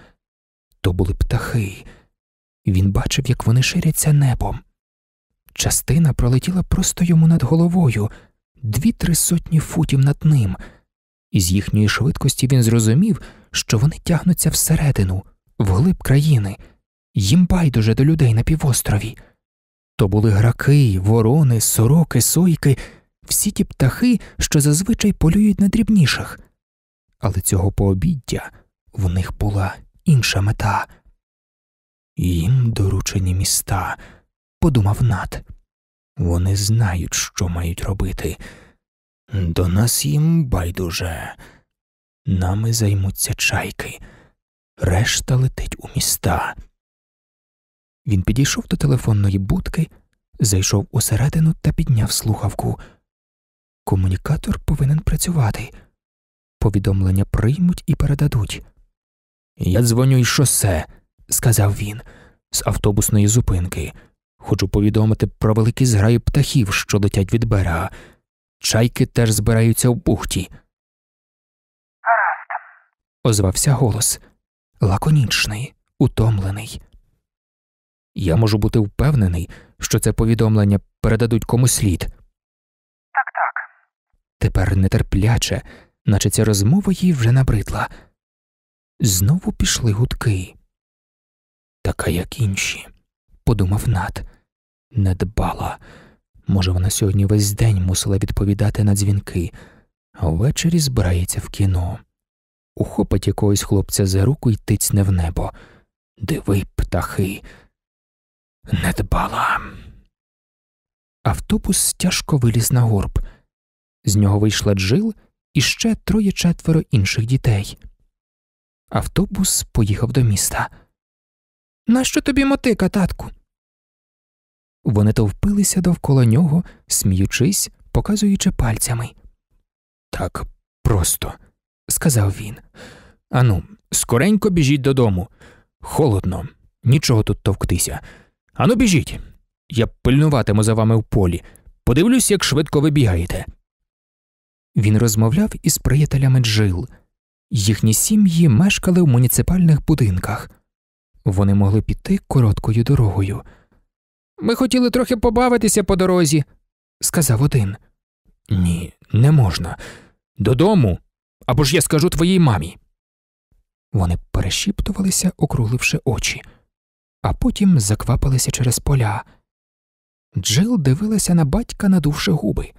то були птахи. Він бачив, як вони ширяться небом. Частина пролетіла просто йому над головою, дві-три сотні футів над ним. Із їхньої швидкості він зрозумів, що вони тягнуться всередину, вглиб країни, їм байдуже до людей на півострові. То були граки, ворони, сороки, сойки, всі ті птахи, що зазвичай полюють на дрібніших. Але цього пообіддя в них була інша мета. Їм доручені міста, подумав Нат. Вони знають, що мають робити. До нас їм байдуже. Нами займуться чайки, решта летить у міста. Він підійшов до телефонної будки, зайшов усередину та підняв слухавку. Комунікатор повинен працювати. Повідомлення приймуть і передадуть. Я дзвоню із шосе, сказав він, з автобусної зупинки. Хочу повідомити про великі зграї птахів, що летять від берега. Чайки теж збираються в бухті. Гаразд. озвався голос лаконічний, утомлений. Я можу бути впевнений, що це повідомлення передадуть кому слід. Так, так. Тепер нетерпляче, наче ця розмова їй вже набридла. Знову пішли гудки. Така, як інші, подумав Над, не дбала. Може, вона сьогодні весь день мусила відповідати на дзвінки, а ввечері збирається в кіно. Ухопить якогось хлопця за руку і тицьне в небо. Диви, птахи, не дбала. Автобус тяжко виліз на горб. З нього вийшла Джил і ще троє четверо інших дітей. Автобус поїхав до міста. Нащо тобі мотика, татку? Вони товпилися довкола нього, сміючись, показуючи пальцями. Так просто, сказав він. Ану, скоренько біжіть додому. Холодно, нічого тут товктися. Ану, біжіть. Я пильнуватиму за вами в полі. Подивлюсь, як швидко ви бігаєте. Він розмовляв із приятелями джил. Їхні сім'ї мешкали в муніципальних будинках. Вони могли піти короткою дорогою. Ми хотіли трохи побавитися по дорозі, сказав один. Ні, не можна. Додому або ж я скажу твоїй мамі. Вони перешіптувалися, округливши очі, а потім заквапилися через поля. Джил дивилася на батька, надувши губи.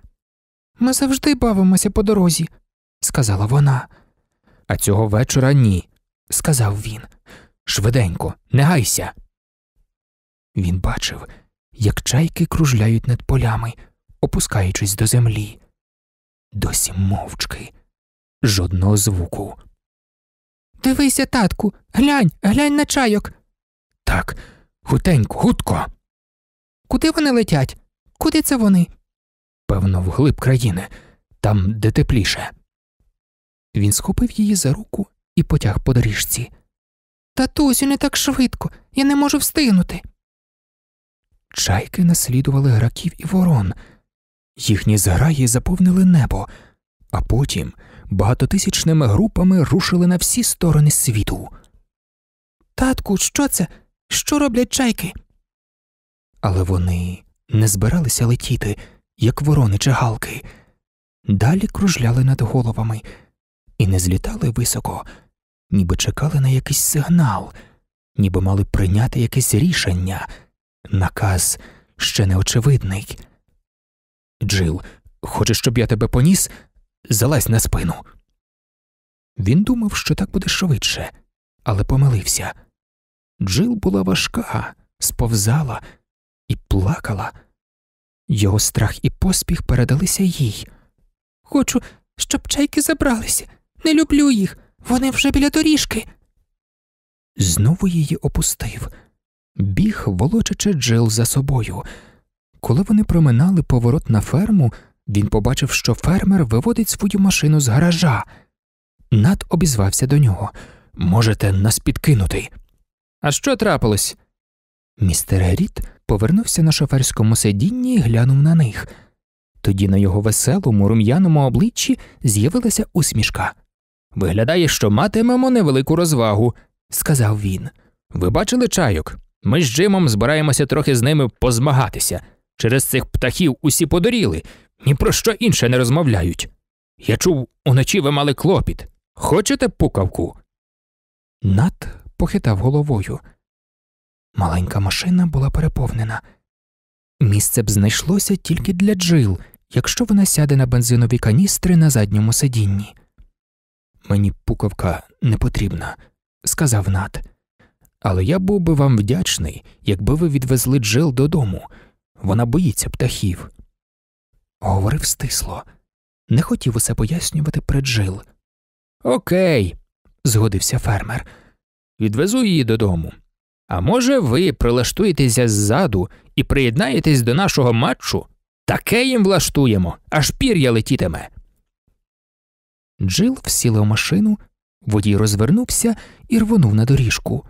Ми завжди бавимося по дорозі, сказала вона. А цього вечора ні, сказав він. Швиденько, не гайся. Він бачив, як чайки кружляють над полями, опускаючись до землі. Досі мовчки, жодного звуку. Дивися, татку, глянь, глянь на чайок. Так, хутенько, хутко. Куди вони летять? Куди це вони? Певно, вглиб країни, там де тепліше. Він схопив її за руку і потяг по доріжці. Татусю, не так швидко, я не можу встигнути. Чайки наслідували граків і ворон, їхні зграї заповнили небо, а потім багатотисячними групами рушили на всі сторони світу. Татку, що це? Що роблять чайки? Але вони не збиралися летіти, як ворони чи галки, далі кружляли над головами і не злітали високо, ніби чекали на якийсь сигнал, ніби мали прийняти якесь рішення наказ ще не очевидний. Джил, хочеш, щоб я тебе поніс? Залазь на спину. Він думав, що так буде швидше, але помилився. Джил була важка, сповзала і плакала. Його страх і поспіх передалися їй. Хочу, щоб чайки забралися. Не люблю їх. Вони вже біля доріжки. Знову її опустив біг, волочачи Джил за собою. Коли вони проминали поворот на ферму, він побачив, що фермер виводить свою машину з гаража. Над обізвався до нього Можете нас підкинути. А що трапилось? Містер Рід повернувся на шоферському сидінні і глянув на них. Тоді на його веселому, рум'яному обличчі з'явилася усмішка. Виглядає, що матимемо невелику розвагу, сказав він. Ви бачили чайок? Ми з Джимом збираємося трохи з ними позмагатися. Через цих птахів усі подоріли, ні про що інше не розмовляють. Я чув, уночі ви мали клопіт. Хочете пукавку? Нат похитав головою. Маленька машина була переповнена. Місце б знайшлося тільки для джил, якщо вона сяде на бензинові каністри на задньому сидінні. Мені пукавка не потрібна, сказав Нат. Але я був би вам вдячний, якби ви відвезли джил додому. Вона боїться птахів. Говорив стисло, не хотів усе пояснювати при Джил. Окей, згодився фермер. Відвезу її додому. А може, ви прилаштуєтеся ззаду і приєднаєтесь до нашого матчу? Таке їм влаштуємо, аж пір'я летітиме. Джил всіла в машину, водій розвернувся і рвонув на доріжку.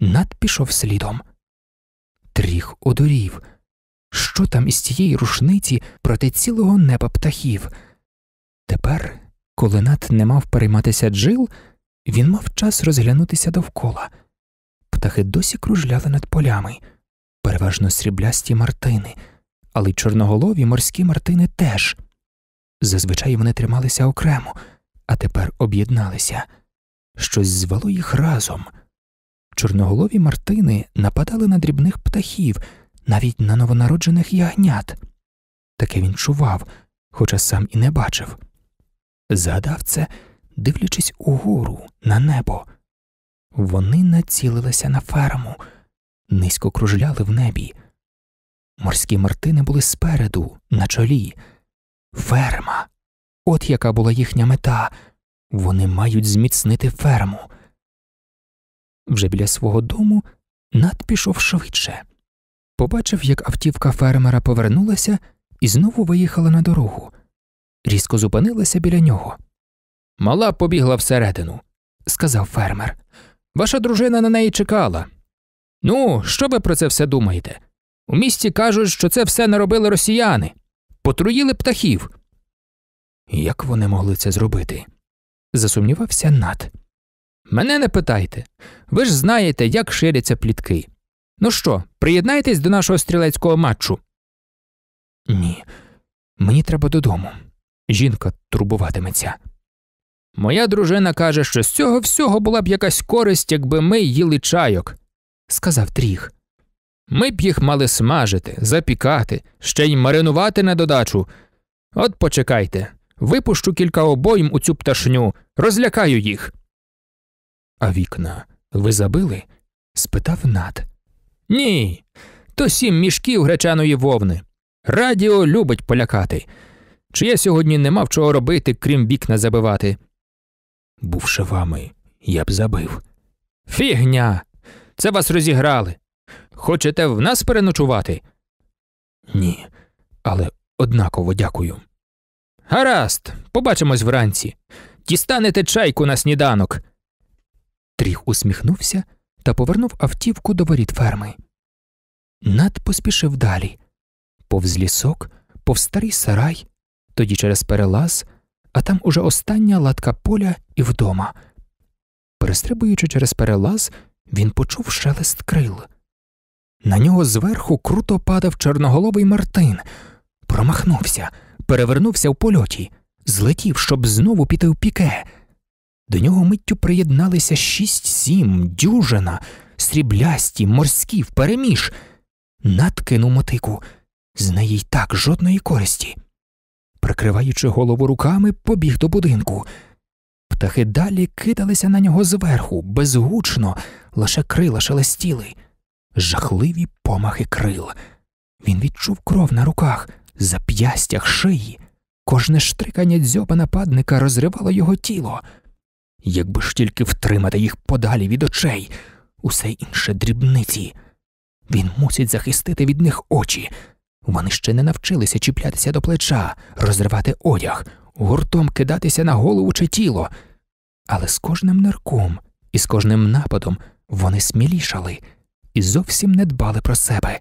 Над пішов слідом. Тріх одурів. Що там із цієї рушниці проти цілого неба птахів? Тепер, коли над не мав перейматися джил, він мав час розглянутися довкола. Птахи досі кружляли над полями, переважно сріблясті мартини, але й чорноголові морські мартини теж. Зазвичай вони трималися окремо, а тепер об'єдналися. Щось звело їх разом чорноголові мартини нападали на дрібних птахів, навіть на новонароджених ягнят. Таке він чував, хоча сам і не бачив. Згадав це, дивлячись угору на небо. Вони націлилися на ферму, низько кружляли в небі. Морські мартини були спереду, на чолі. Ферма. От яка була їхня мета. Вони мають зміцнити ферму. Вже біля свого дому над пішов швидше. Побачив, як автівка фермера повернулася і знову виїхала на дорогу. Різко зупинилася біля нього. Мала побігла всередину, сказав фермер. Ваша дружина на неї чекала. Ну, що ви про це все думаєте? У місті кажуть, що це все наробили росіяни, потруїли птахів. Як вони могли це зробити? засумнівався Нат. Мене не питайте. Ви ж знаєте, як ширяться плітки. Ну що, приєднайтесь до нашого стрілецького матчу? Ні, мені треба додому. Жінка турбуватиметься. Моя дружина каже, що з цього всього була б якась користь, якби ми їли чайок, сказав Тріг. Ми б їх мали смажити, запікати, ще й маринувати на додачу. От почекайте, випущу кілька обоїм у цю пташню, розлякаю їх. А вікна ви забили? спитав над. Ні, то сім мішків гречаної вовни. Радіо любить полякати. Чи я сьогодні не мав чого робити, крім вікна забивати? Бувши вами, я б забив. Фігня! Це вас розіграли. Хочете в нас переночувати? Ні, але однаково дякую. Гаразд, побачимось вранці. Дістанете чайку на сніданок. Тріх усміхнувся та повернув автівку до воріт ферми. Над поспішив далі повз лісок, повз старий сарай, тоді через перелаз, а там уже остання латка поля і вдома. Перестрибуючи через перелаз, він почув шелест крил. На нього зверху круто падав чорноголовий Мартин, промахнувся, перевернувся в польоті, злетів, щоб знову піти в піке. До нього миттю приєдналися шість-сім, дюжина, сріблясті, морські, впереміж. Надкинув мотику, з неї й так жодної користі. Прикриваючи голову руками, побіг до будинку. Птахи далі кидалися на нього зверху, безгучно, лише крила шелестіли, жахливі помахи крил. Він відчув кров на руках, зап'ястях шиї. Кожне штрикання дзьоба нападника розривало його тіло. Якби ж тільки втримати їх подалі від очей, усе інше дрібниці. Він мусить захистити від них очі. Вони ще не навчилися чіплятися до плеча, розривати одяг, гуртом кидатися на голову чи тіло. Але з кожним нирком і з кожним нападом вони смілішали і зовсім не дбали про себе.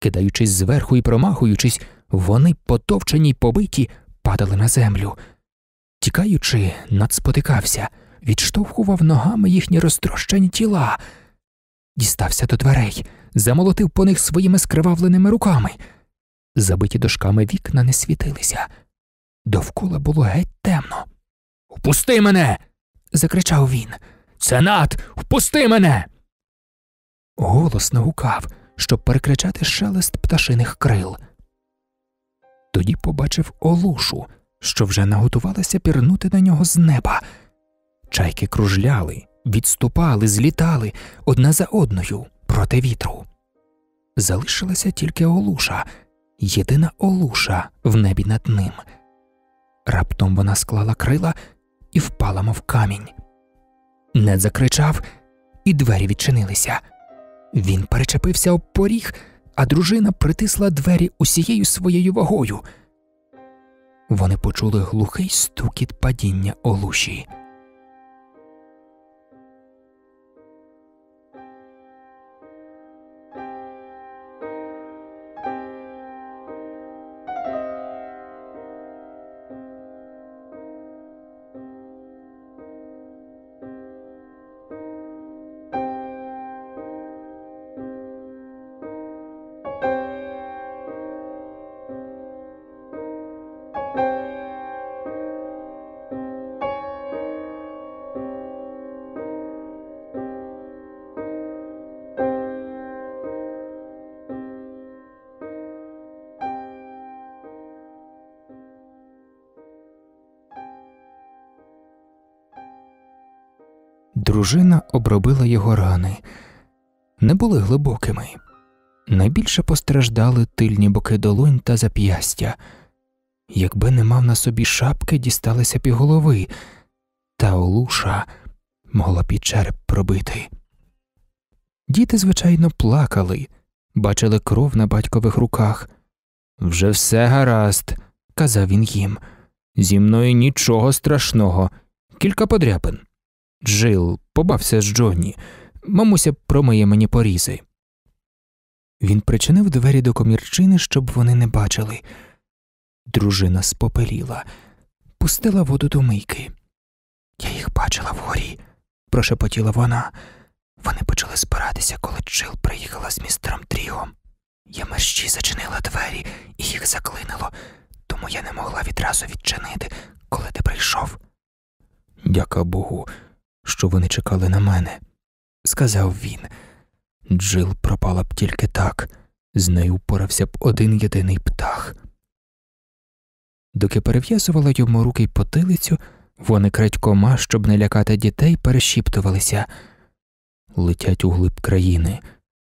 Кидаючись зверху і промахуючись, вони, потовчені й побиті, падали на землю. Тікаючи, надспотикався відштовхував ногами їхні розтрощені тіла, дістався до дверей, замолотив по них своїми скривавленими руками. Забиті дошками вікна не світилися. Довкола було геть темно. Впусти мене. закричав він. Сенат, впусти мене. Голосно гукав, щоб перекричати шелест пташиних крил. Тоді побачив Олушу, що вже наготувалася пірнути на нього з неба. Чайки кружляли, відступали, злітали одна за одною проти вітру. Залишилася тільки Олуша, єдина Олуша в небі над ним. Раптом вона склала крила і впала, мов камінь. Нед закричав, і двері відчинилися. Він перечепився об поріг, а дружина притисла двері усією своєю вагою. Вони почули глухий стукіт падіння Олуші. дружина обробила його рани, не були глибокими. Найбільше постраждали тильні боки долонь та зап'ястя. Якби не мав на собі шапки, дісталися б і голови, та олуша могла б і череп пробити. Діти, звичайно, плакали, бачили кров на батькових руках. Вже все гаразд, казав він їм. Зі мною нічого страшного, кілька подряпин. Джил, побався з Джонні. Мамуся промиє мені порізи. Він причинив двері до комірчини, щоб вони не бачили. Дружина спопеліла, пустила воду до мийки. Я їх бачила вгорі, прошепотіла вона. Вони почали спиратися, коли Джил приїхала з містером Трігом. Я мерщі зачинила двері і їх заклинило, тому я не могла відразу відчинити, коли ти прийшов. Дяка Богу, що вони чекали на мене. Сказав він, Джил пропала б тільки так, з нею впорався б один єдиний птах. Доки перев'язувала йому руки й потилицю, вони крадькома, щоб не лякати дітей, перешіптувалися. Летять у глиб країни,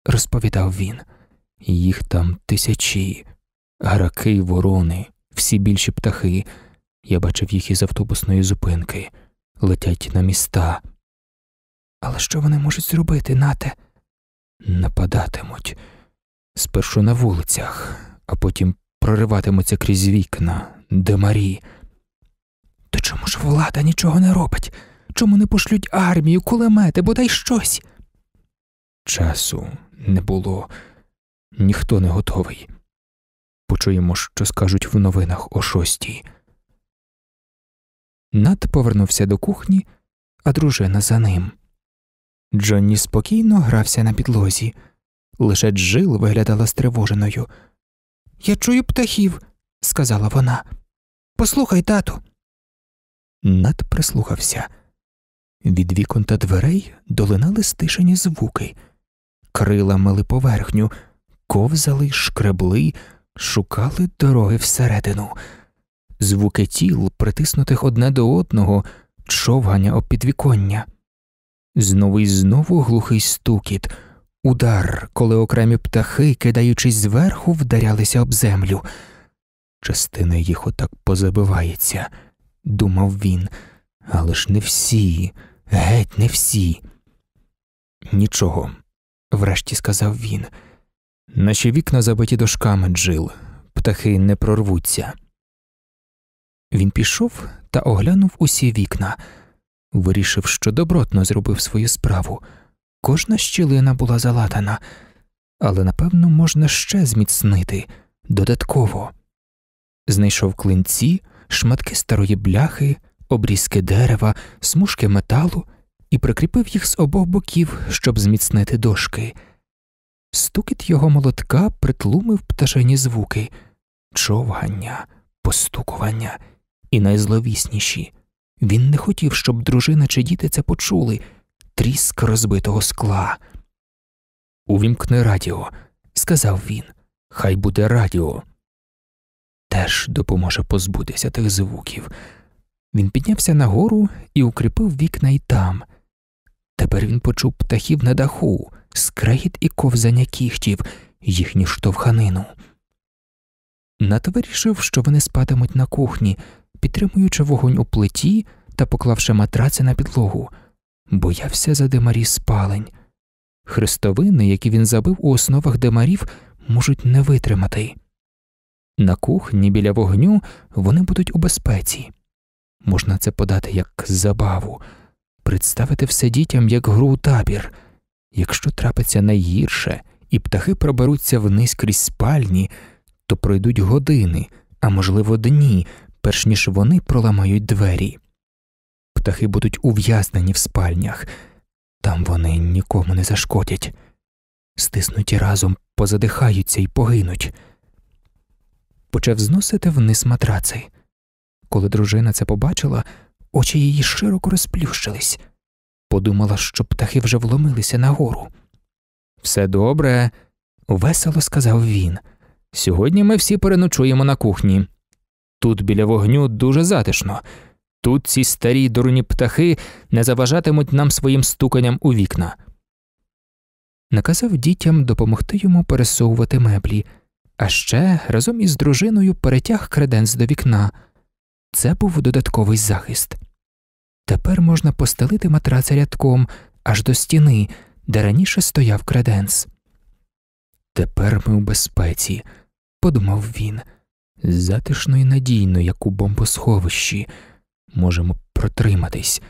розповідав він. Їх там тисячі, граки, ворони, всі більші птахи. Я бачив їх із автобусної зупинки, летять на міста. Але що вони можуть зробити, нате? Нападатимуть спершу на вулицях, а потім прориватимуться крізь вікна, де Марі. То чому ж влада нічого не робить? Чому не пошлють армію, кулемети, бодай щось? Часу не було, ніхто не готовий. Почуємо, що скажуть в новинах о шостій. Над повернувся до кухні, а дружина за ним. Джонні спокійно грався на підлозі, лише Джил виглядала стривоженою. Я чую птахів, сказала вона. Послухай, тату. Над прислухався. Від вікон та дверей долинали стишені звуки, крила мили поверхню, ковзали, шкребли, шукали дороги всередину, звуки тіл, притиснутих одне до одного, човгання об підвіконня. Знову і знову глухий стукіт, удар, коли окремі птахи, кидаючись зверху, вдарялися об землю. Частина їх отак позабивається, думав він, але ж не всі, геть не всі. Нічого, врешті сказав він. Наші вікна забиті дошками джил, птахи не прорвуться. Він пішов та оглянув усі вікна. Вирішив, що добротно зробив свою справу. Кожна щілина була залатана, але напевно можна ще зміцнити додатково. Знайшов клинці, шматки старої бляхи, обрізки дерева, смужки металу і прикріпив їх з обох боків, щоб зміцнити дошки. Стукіт його молотка притлумив пташені звуки, човгання, постукування і найзловісніші він не хотів, щоб дружина чи діти це почули тріск розбитого скла. Увімкни радіо, сказав він, хай буде радіо. Теж допоможе позбутися тих звуків. Він піднявся нагору і укріпив вікна й там. Тепер він почув птахів на даху, скрегіт і ковзання кіхтів, їхню штовханину. Нат вирішив, що вони спатимуть на кухні підтримуючи вогонь у плиті та поклавши матраци на підлогу, боявся за демарі спалень. Хрестовини, які він забив у основах демарів, можуть не витримати. На кухні біля вогню вони будуть у безпеці. Можна це подати як забаву, представити все дітям як гру у табір. Якщо трапиться найгірше і птахи проберуться вниз крізь спальні, то пройдуть години, а можливо, дні, перш ніж вони проламають двері. Птахи будуть ув'язнені в спальнях, там вони нікому не зашкодять, стиснуті разом, позадихаються і погинуть. Почав зносити вниз матраци. Коли дружина це побачила, очі її широко розплющились. Подумала, що птахи вже вломилися нагору. Все добре, весело сказав він. Сьогодні ми всі переночуємо на кухні. Тут біля вогню дуже затишно. Тут ці старі дурні птахи не заважатимуть нам своїм стуканням у вікна. Наказав дітям допомогти йому пересовувати меблі, а ще разом із дружиною перетяг креденс до вікна. Це був додатковий захист. Тепер можна постелити матраця рядком аж до стіни, де раніше стояв креденс. Тепер ми в безпеці, подумав він затишно і надійно, як у бомбосховищі, можемо протриматись,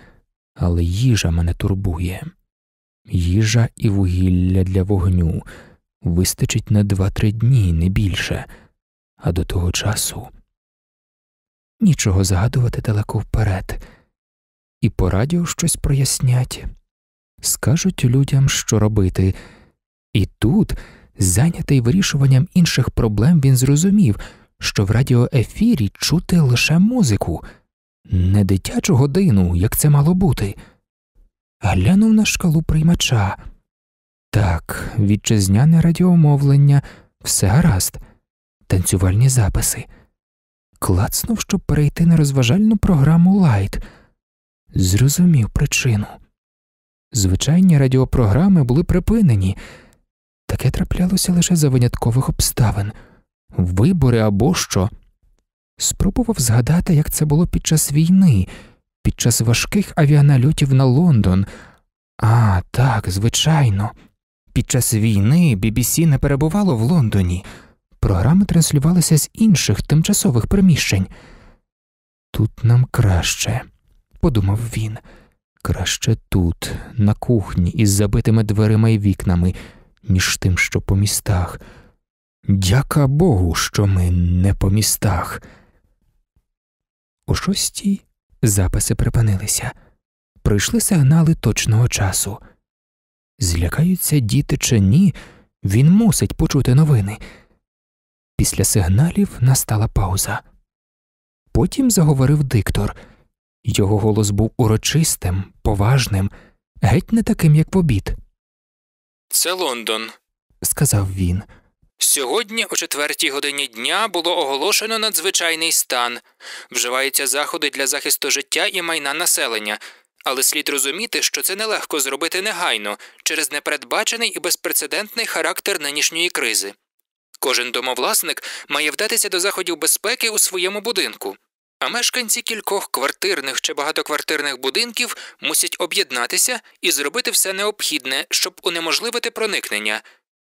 але їжа мене турбує. Їжа і вугілля для вогню вистачить на два-три дні, не більше, а до того часу нічого згадувати далеко вперед, і по радіо щось прояснять, скажуть людям, що робити, і тут, зайнятий вирішуванням інших проблем, він зрозумів, що в радіоефірі чути лише музику, не дитячу годину, як це мало бути. Глянув на шкалу приймача. Так, вітчизняне радіомовлення, все гаразд, танцювальні записи. Клацнув, щоб перейти на розважальну програму Лайт, зрозумів причину. Звичайні радіопрограми були припинені, таке траплялося лише за виняткових обставин вибори або що. Спробував згадати, як це було під час війни, під час важких авіанальотів на Лондон. А, так, звичайно. Під час війни BBC не перебувало в Лондоні, програми транслювалися з інших тимчасових приміщень. Тут нам краще, подумав він, краще тут, на кухні із забитими дверима і вікнами, ніж тим, що по містах. Дяка Богу, що ми не по містах. У шостій записи припинилися, прийшли сигнали точного часу. Злякаються діти чи ні, він мусить почути новини. Після сигналів настала пауза. Потім заговорив диктор. Його голос був урочистим, поважним, геть не таким, як в обід. Це Лондон, сказав він. Сьогодні, о четвертій годині дня, було оголошено надзвичайний стан, вживаються заходи для захисту життя і майна населення, але слід розуміти, що це нелегко зробити негайно через непередбачений і безпрецедентний характер нинішньої кризи. Кожен домовласник має вдатися до заходів безпеки у своєму будинку, а мешканці кількох квартирних чи багатоквартирних будинків мусять об'єднатися і зробити все необхідне, щоб унеможливити проникнення.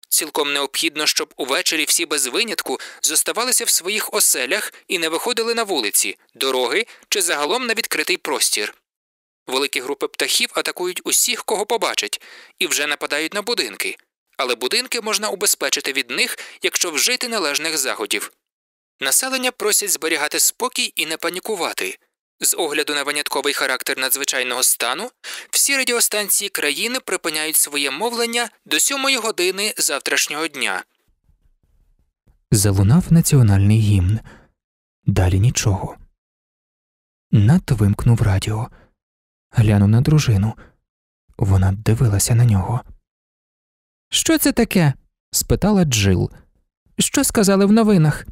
Цілком необхідно, щоб увечері всі без винятку зоставалися в своїх оселях і не виходили на вулиці, дороги чи загалом на відкритий простір. Великі групи птахів атакують усіх, кого побачать, і вже нападають на будинки, але будинки можна убезпечити від них, якщо вжити належних заходів. Населення просять зберігати спокій і не панікувати. З огляду на винятковий характер надзвичайного стану, всі радіостанції країни припиняють своє мовлення до сьомої години завтрашнього дня. Залунав національний гімн. Далі нічого. Нат вимкнув радіо. Глянув на дружину. Вона дивилася на нього. Що це таке? спитала Джил. Що сказали в новинах?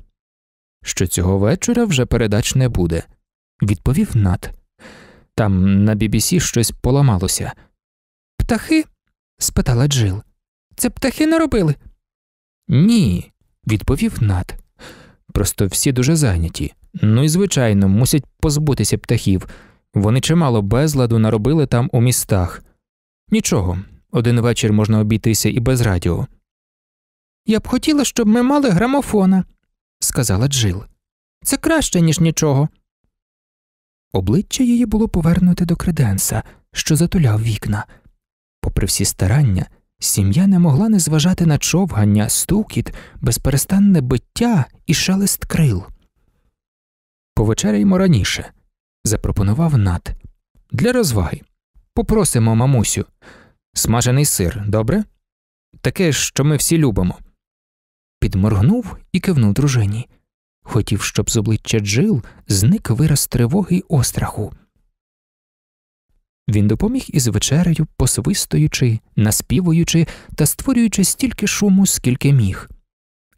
Що цього вечора вже передач не буде відповів Нат. Там на BBC щось поламалося. Птахи? спитала Джил. Це птахи не робили? Ні, відповів Нат. Просто всі дуже зайняті. Ну і звичайно, мусять позбутися птахів. Вони чимало безладу наробили там у містах. Нічого, один вечір можна обійтися і без радіо. Я б хотіла, щоб ми мали грамофона, сказала Джил. Це краще, ніж нічого. Обличчя її було повернуте до креденса, що затуляв вікна. Попри всі старання, сім'я не могла не зважати на човгання, стукіт, безперестанне биття і шелест крил. Повечеряймо раніше, запропонував Нат. Для розваги. Попросимо, мамусю, смажений сир, добре? Таке, що ми всі любимо. Підморгнув і кивнув дружині хотів, щоб з обличчя Джил зник вираз тривоги й остраху. Він допоміг із вечерею, посвистуючи, наспівуючи та створюючи стільки шуму, скільки міг.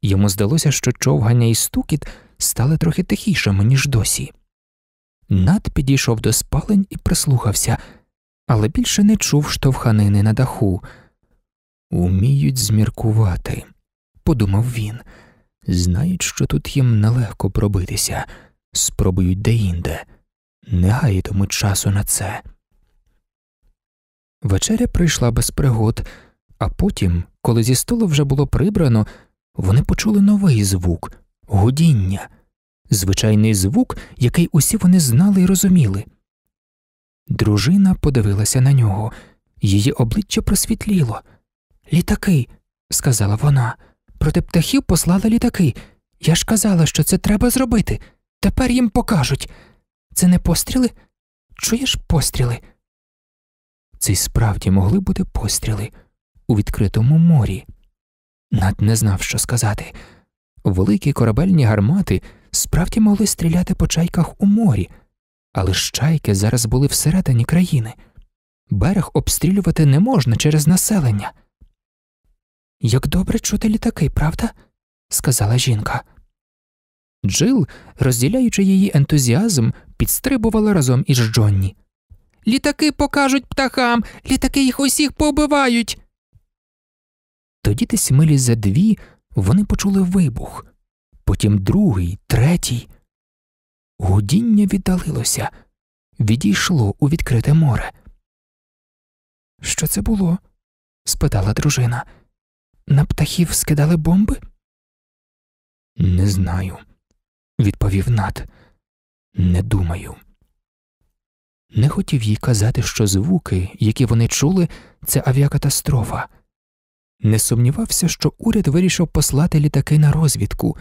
Йому здалося, що човгання і стукіт стали трохи тихішими, ніж досі. Над підійшов до спалень і прислухався, але більше не чув штовханини на даху. Уміють зміркувати, подумав він знають, що тут їм нелегко пробитися, спробують деінде, не гаїтимуть часу на це. Вечеря прийшла без пригод, а потім, коли зі столу вже було прибрано, вони почули новий звук гудіння, звичайний звук, який усі вони знали і розуміли. Дружина подивилася на нього, її обличчя просвітліло. Літаки, сказала вона проти птахів послали літаки. Я ж казала, що це треба зробити. Тепер їм покажуть. Це не постріли? Чуєш постріли? Це й справді могли бути постріли у відкритому морі. Над не знав, що сказати. Великі корабельні гармати справді могли стріляти по чайках у морі, але ж чайки зараз були всередині країни. Берег обстрілювати не можна через населення. Як добре чути літаки, правда? сказала жінка. Джил, розділяючи її ентузіазм, підстрибувала разом із Джонні. Літаки покажуть птахам, літаки їх усіх побивають. Тоді десь милі за дві вони почули вибух, потім другий, третій. Гудіння віддалилося, відійшло у відкрите море. Що це було? спитала дружина на птахів скидали бомби? Не знаю, відповів Нат. Не думаю. Не хотів їй казати, що звуки, які вони чули, це авіакатастрофа. Не сумнівався, що уряд вирішив послати літаки на розвідку,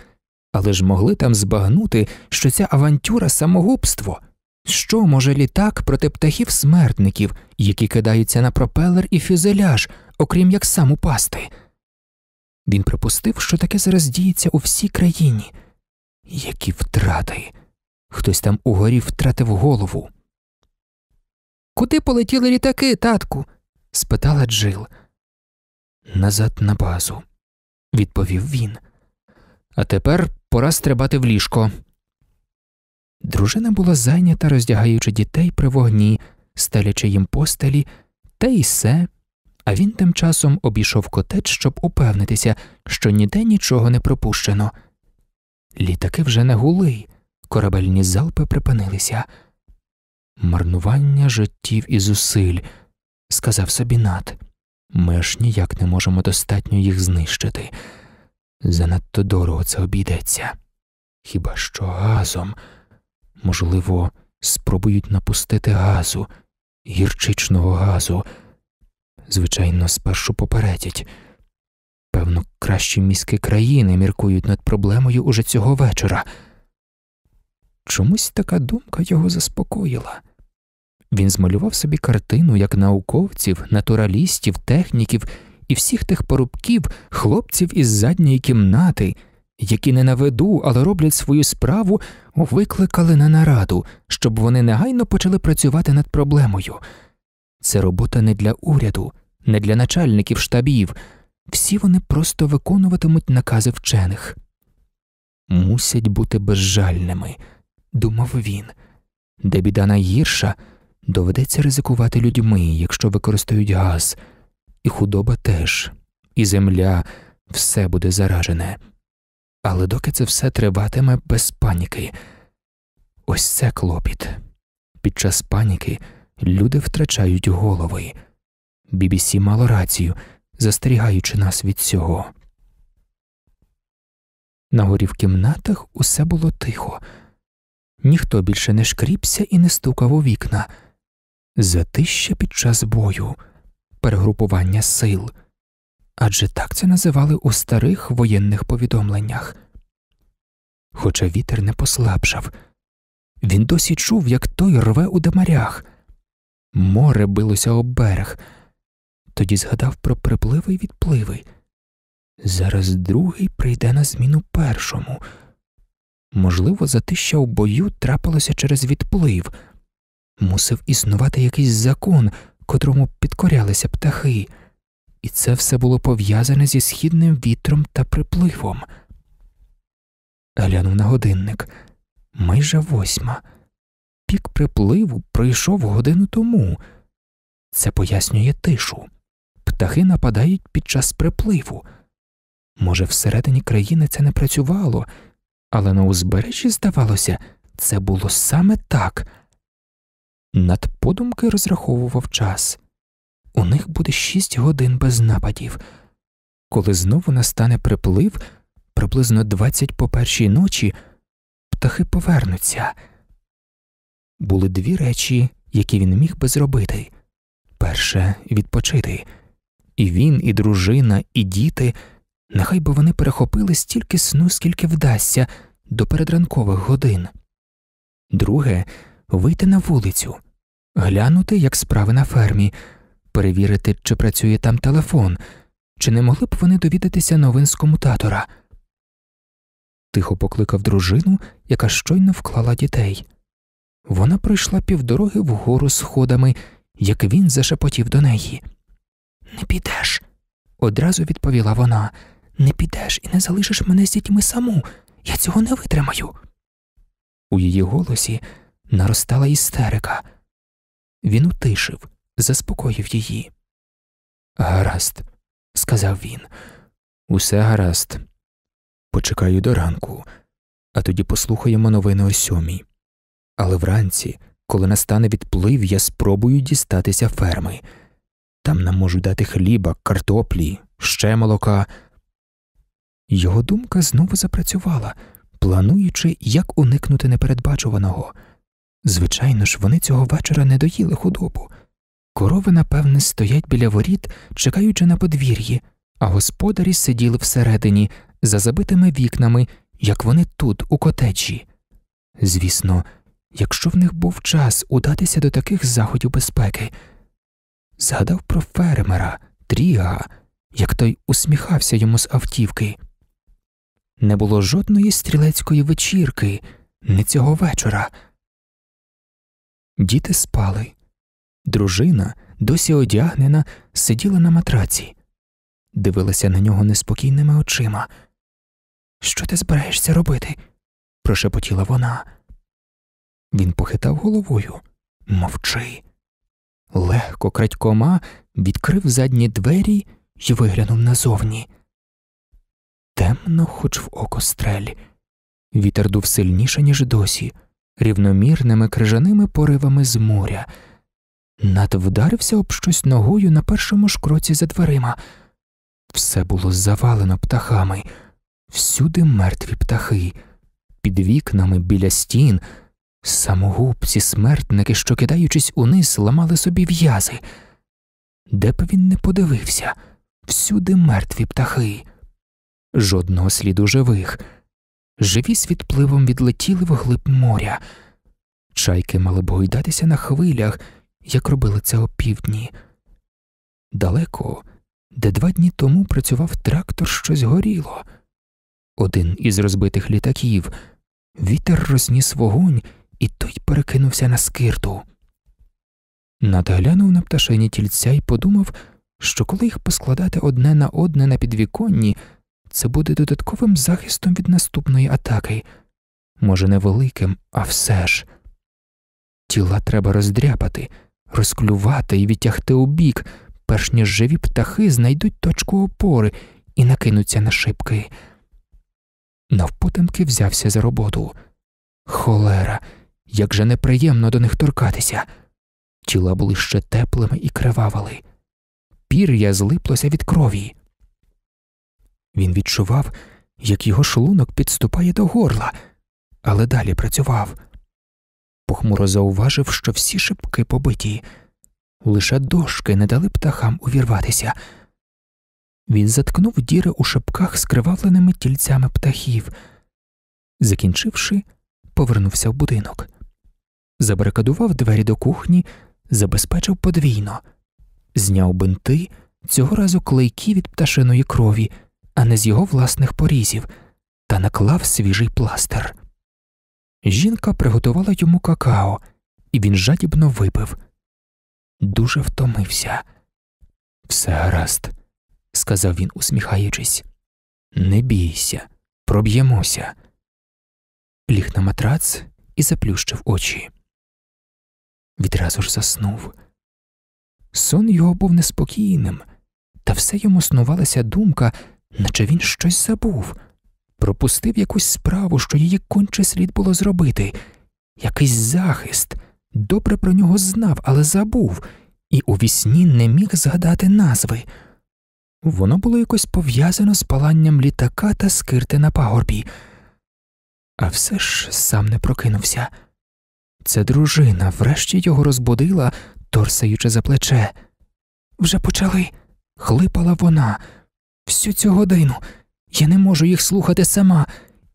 але ж могли там збагнути, що ця авантюра самогубство. Що може літак проти птахів смертників, які кидаються на пропелер і фюзеляж, окрім як сам упасти? Він припустив, що таке зараз діється у всій країні. Які втрати. Хтось там угорі втратив голову. Куди полетіли літаки, татку? спитала Джил. Назад на базу, відповів він. А тепер пора стрибати в ліжко. Дружина була зайнята, роздягаючи дітей при вогні, стелячи їм постелі, та й се а він тим часом обійшов котедж, щоб упевнитися, що ніде нічого не пропущено. Літаки вже не гули, корабельні залпи припинилися. Марнування життів і зусиль, сказав собі Нат. Ми ж ніяк не можемо достатньо їх знищити. Занадто дорого це обійдеться. Хіба що газом? Можливо, спробують напустити газу, гірчичного газу. Звичайно, спершу попередять. Певно, кращі мізки країни міркують над проблемою уже цього вечора. Чомусь така думка його заспокоїла. Він змалював собі картину як науковців, натуралістів, техніків і всіх тих порубків, хлопців із задньої кімнати, які не на виду, але роблять свою справу, викликали на нараду, щоб вони негайно почали працювати над проблемою. Це робота не для уряду, не для начальників штабів. Всі вони просто виконуватимуть накази вчених. Мусять бути безжальними, думав він. Де біда найгірша, доведеться ризикувати людьми, якщо використають газ, і худоба теж, і земля все буде заражене. Але доки це все триватиме без паніки, ось це клопіт. Під час паніки люди втрачають голови. BBC мало рацію, застерігаючи нас від цього. Нагорі в кімнатах усе було тихо, ніхто більше не шкріпся і не стукав у вікна. Затища під час бою, перегрупування сил. Адже так це називали у старих воєнних повідомленнях. Хоча вітер не послабшав, він досі чув, як той рве у демарях. Море билося об берег. Тоді згадав про припливи й відпливи. Зараз другий прийде на зміну першому. Можливо, затища в бою трапилося через відплив. Мусив існувати якийсь закон, котрому підкорялися птахи, і це все було пов'язане зі східним вітром та припливом. Глянув на годинник майже восьма пік припливу пройшов годину тому. Це пояснює тишу. Птахи нападають під час припливу. Може, всередині країни це не працювало, але на узбережжі, здавалося, це було саме так. Над подумки розраховував час у них буде шість годин без нападів. Коли знову настане приплив, приблизно двадцять по першій ночі птахи повернуться були дві речі, які він міг би зробити перше відпочити. І він, і дружина, і діти, нехай би вони перехопили стільки сну, скільки вдасться, до передранкових годин. Друге вийти на вулицю, глянути, як справи на фермі, перевірити, чи працює там телефон, чи не могли б вони довідатися новин з комутатора. Тихо покликав дружину, яка щойно вклала дітей. Вона пройшла півдороги вгору сходами, як він зашепотів до неї. Не підеш, одразу відповіла вона. Не підеш і не залишиш мене з дітьми саму. Я цього не витримаю. У її голосі наростала істерика. Він утишив, заспокоїв її. Гаразд, сказав він, усе гаразд. Почекаю до ранку, а тоді послухаємо новини о сьомій. Але вранці, коли настане відплив, я спробую дістатися ферми. Там нам можуть дати хліба, картоплі, ще молока. Його думка знову запрацювала, плануючи, як уникнути непередбачуваного. Звичайно ж, вони цього вечора не доїли худобу. Корови, напевне, стоять біля воріт, чекаючи на подвір'ї, а господарі сиділи всередині, за забитими вікнами, як вони тут, у котечі. Звісно, якщо в них був час удатися до таких заходів безпеки. Згадав про фермера, Тріга, як той усміхався йому з автівки. Не було жодної стрілецької вечірки, не цього вечора. Діти спали. Дружина, досі одягнена, сиділа на матраці, дивилася на нього неспокійними очима. Що ти збираєшся робити? прошепотіла вона. Він похитав головою. Мовчи. Легко крадькома відкрив задні двері і виглянув назовні. Темно, хоч в око стрель. Вітер дув сильніше, ніж досі, рівномірними крижаними поривами з моря. Над вдарився об щось ногою на першому ж кроці за дверима. Все було завалено птахами, всюди мертві птахи, під вікнами біля стін. Самогубці, смертники, що кидаючись униз, ламали собі в'язи. Де б він не подивився всюди мертві птахи, жодного сліду живих. Живі з відпливом відлетіли в глиб моря. Чайки мали б гойдатися на хвилях, як робили це опівдні. Далеко, де два дні тому працював трактор, щось горіло. Один із розбитих літаків. Вітер розніс вогонь і той перекинувся на скирту. Надглянув на пташині тільця і подумав, що коли їх поскладати одне на одне на підвіконні, це буде додатковим захистом від наступної атаки, може, невеликим, а все ж. Тіла треба роздряпати, розклювати і відтягти у бік, перш ніж живі птахи знайдуть точку опори і накинуться на шибки. Навпотемки взявся за роботу. Холера як же неприємно до них торкатися. Тіла були ще теплими і кривавали, пір'я злиплося від крові. Він відчував, як його шлунок підступає до горла, але далі працював. Похмуро зауважив, що всі шибки побиті, лише дошки не дали птахам увірватися. Він заткнув діри у шипках скривавленими тільцями птахів. Закінчивши, повернувся в будинок забарикадував двері до кухні, забезпечив подвійно, зняв бинти, цього разу клейки від пташиної крові, а не з його власних порізів, та наклав свіжий пластир. Жінка приготувала йому какао, і він жадібно випив. Дуже втомився. Все гаразд, сказав він, усміхаючись. Не бійся, проб'ємося. Ліг на матрац і заплющив очі відразу ж заснув. Сон його був неспокійним, та все йому снувалася думка, наче він щось забув, пропустив якусь справу, що її конче слід було зробити, якийсь захист, добре про нього знав, але забув, і у вісні не міг згадати назви. Воно було якось пов'язано з паланням літака та скирти на пагорбі, а все ж сам не прокинувся. Це дружина врешті його розбудила, торсаючи за плече. Вже почали, хлипала вона. Всю цю годину я не можу їх слухати сама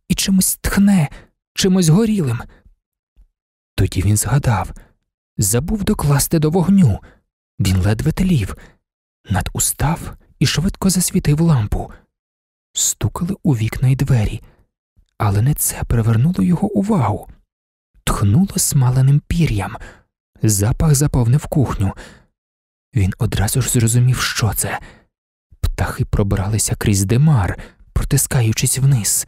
і чимось тхне, чимось горілим. Тоді він згадав забув докласти до вогню. Він ледве тлів, надустав і швидко засвітив лампу. Стукали у вікна й двері, але не це привернуло його увагу тхнуло смаленим пір'ям, запах заповнив кухню. Він одразу ж зрозумів, що це. Птахи пробралися крізь димар, протискаючись вниз.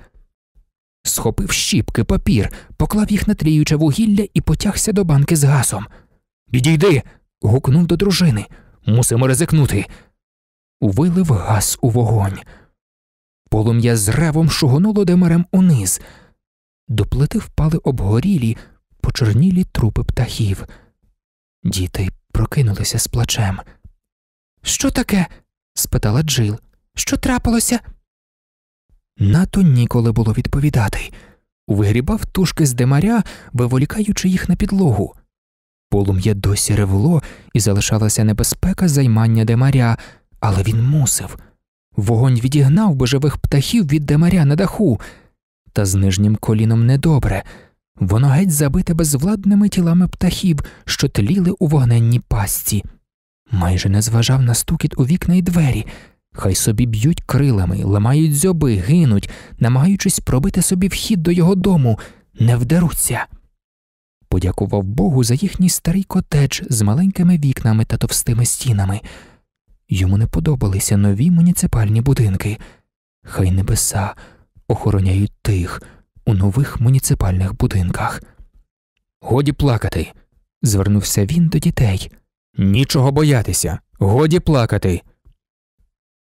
Схопив щіпки папір, поклав їх на тріюче вугілля і потягся до банки з газом. Відійди. гукнув до дружини. Мусимо ризикнути. Вилив газ у вогонь. Полум'я з ревом шугонуло демарем униз. До плити впали обгорілі, почорнілі трупи птахів. Діти прокинулися з плачем. Що таке? спитала Джил. Що трапилося? Нато ніколи було відповідати. Вигрібав тушки з демаря, виволікаючи їх на підлогу. Полум'я досі ревло і залишалася небезпека займання демаря, але він мусив. Вогонь відігнав би живих птахів від демаря на даху, та з нижнім коліном недобре. Воно геть забите безвладними тілами птахів, що тліли у вогненній пасті. Майже не зважав на стукіт у вікна й двері, хай собі б'ють крилами, ламають зьоби, гинуть, намагаючись пробити собі вхід до його дому, не вдаруться. Подякував Богу за їхній старий котедж з маленькими вікнами та товстими стінами. Йому не подобалися нові муніципальні будинки, хай небеса охороняють тих у нових муніципальних будинках. Годі плакати. звернувся він до дітей. Нічого боятися. Годі плакати.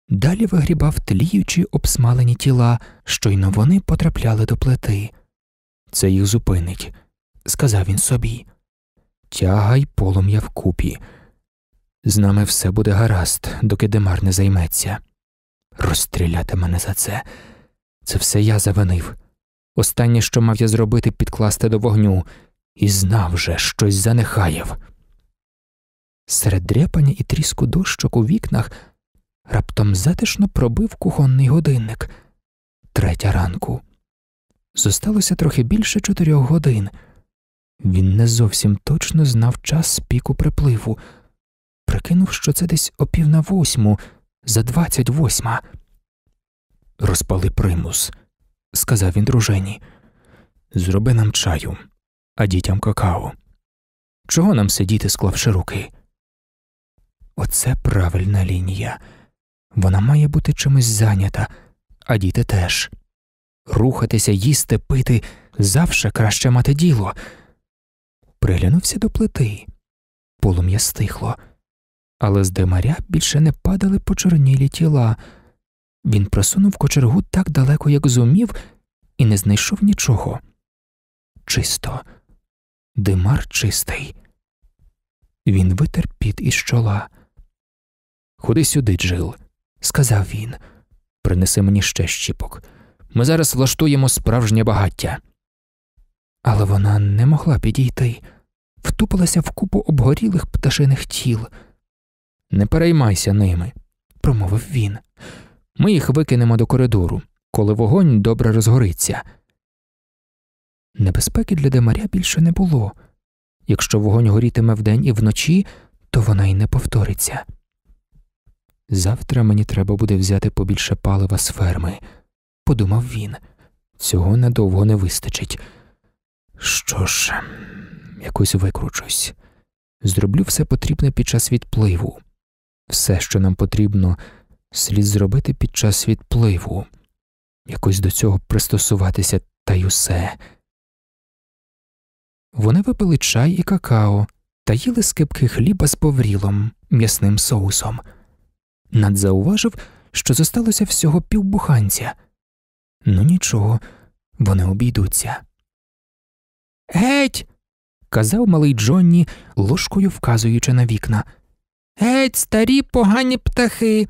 Далі вигрібав тліючі обсмалені тіла, щойно вони потрапляли до плити. Це їх зупинить, сказав він собі. Тягай полум'я вкупі. З нами все буде гаразд, доки Демар не займеться. Розстріляти мене за це. Це все я завинив. Останнє, що мав я зробити, підкласти до вогню, і знав же, щось занехаєв. Серед дряпання і тріску дощок у вікнах раптом затишно пробив кухонний годинник третя ранку. Зосталося трохи більше чотирьох годин. Він не зовсім точно знав час піку припливу, прикинув, що це десь о пів на восьму, за двадцять восьма. Розпали примус сказав він дружині. Зроби нам чаю, а дітям какао. Чого нам сидіти, склавши руки? Оце правильна лінія. Вона має бути чимось зайнята, а діти теж. Рухатися, їсти, пити завше краще мати діло. Приглянувся до плити. Полум'я стихло, але з димаря більше не падали почорнілі тіла. Він просунув кочергу так далеко, як зумів, і не знайшов нічого. Чисто, димар чистий. Він витер під із чола. Ходи сюди, Джил, сказав він. Принеси мені ще щіпок. Ми зараз влаштуємо справжнє багаття. Але вона не могла підійти, втупилася в купу обгорілих пташиних тіл. Не переймайся ними, промовив він. Ми їх викинемо до коридору, коли вогонь добре розгориться. Небезпеки для Демаря більше не було. Якщо вогонь горітиме вдень і вночі, то вона й не повториться. Завтра мені треба буде взяти побільше палива з ферми, подумав він. Цього надовго не вистачить. Що ж, якось викручусь. Зроблю все потрібне під час відпливу. Все, що нам потрібно, слід зробити під час відпливу, якось до цього пристосуватися та й усе. Вони випили чай і какао та їли скипки хліба з поврілом, м'ясним соусом. Над зауважив, що зосталося всього півбуханця. Ну нічого, вони обійдуться. Геть. казав малий Джонні, ложкою вказуючи на вікна. Геть, старі погані птахи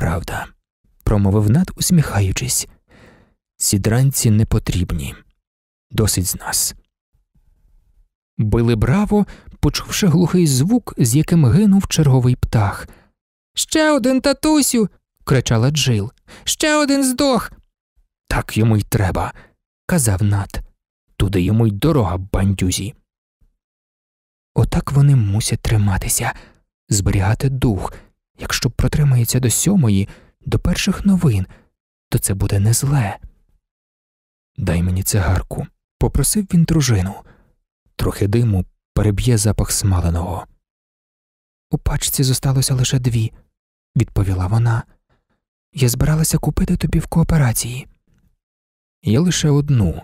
правда, промовив над, усміхаючись. Ці дранці не потрібні, досить з нас. Били браво, почувши глухий звук, з яким гинув черговий птах. Ще один татусю. кричала Джил. Ще один здох. Так йому й треба, казав Нат, Туди йому й дорога, бандюзі. Отак вони мусять триматися, зберігати дух. Якщо протримається до сьомої, до перших новин, то це буде не зле. Дай мені цигарку, попросив він дружину. Трохи диму переб'є запах смаленого. У пачці зосталося лише дві, відповіла вона. Я збиралася купити тобі в кооперації. Я лише одну,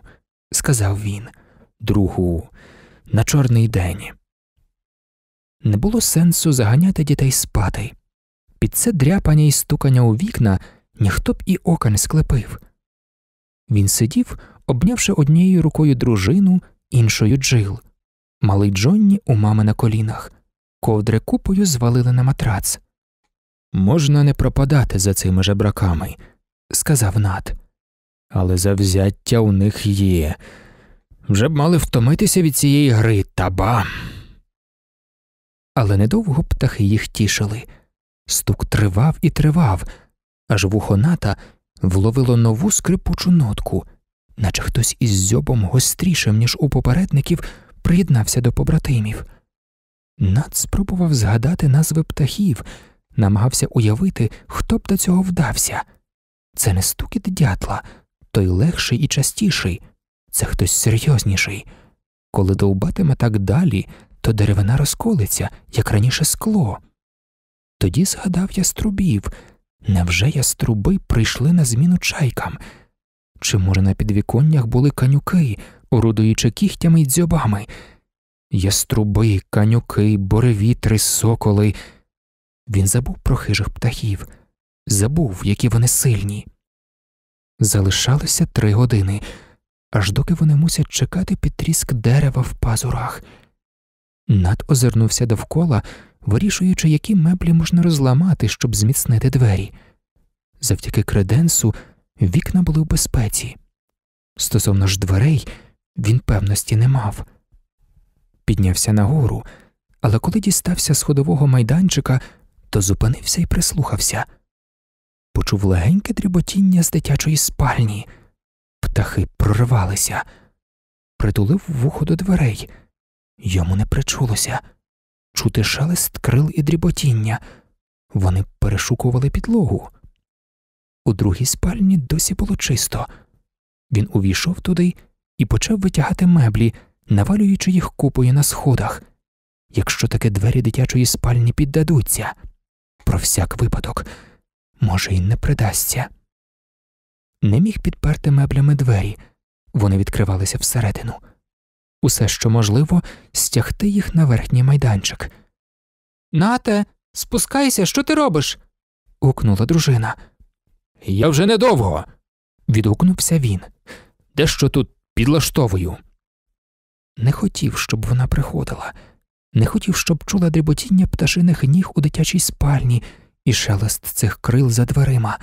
сказав він, другу на чорний день. Не було сенсу заганяти дітей спати під це дряпання і стукання у вікна ніхто б і ока не склепив. Він сидів, обнявши однією рукою дружину, іншою джил. Малий Джонні у мами на колінах, ковдри купою звалили на матрац. Можна не пропадати за цими жебраками, сказав Нат. Але завзяття у них є. Вже б мали втомитися від цієї гри, та таба. Але недовго птахи їх тішили. Стук тривав і тривав, аж вухоната вловило нову скрипучу нотку, наче хтось із зьобом гострішим, ніж у попередників, приєднався до побратимів. Над спробував згадати назви птахів, намагався уявити, хто б до цього вдався. Це не стукіт дятла, той легший і частіший, це хтось серйозніший. Коли довбатиме так далі, то деревина розколиться, як раніше скло. Тоді згадав я струбів. Невже яструби прийшли на зміну чайкам? Чи, може, на підвіконнях були канюки, орудуючи кігтями й дзьобами? Яструби, канюки, буревітри, соколи. Він забув про хижих птахів, забув, які вони сильні. Залишалося три години, аж доки вони мусять чекати під тріск дерева в пазурах. Над озирнувся довкола вирішуючи, які меблі можна розламати, щоб зміцнити двері. Завдяки креденсу вікна були в безпеці. Стосовно ж дверей, він певності не мав. Піднявся нагору, але коли дістався сходового майданчика, то зупинився і прислухався. Почув легеньке дріботіння з дитячої спальні. Птахи прорвалися, притулив вухо до дверей, йому не причулося чути шелест крил і дріботіння. Вони перешукували підлогу. У другій спальні досі було чисто. Він увійшов туди і почав витягати меблі, навалюючи їх купою на сходах. Якщо таке двері дитячої спальні піддадуться, про всяк випадок, може, й не придасться. Не міг підперти меблями двері, вони відкривалися всередину усе, що можливо, стягти їх на верхній майданчик. Нате, спускайся, що ти робиш? гукнула дружина. Я вже недовго. відгукнувся він. Дещо тут підлаштовую. Не хотів, щоб вона приходила, не хотів, щоб чула дріботіння пташиних ніг у дитячій спальні і шелест цих крил за дверима.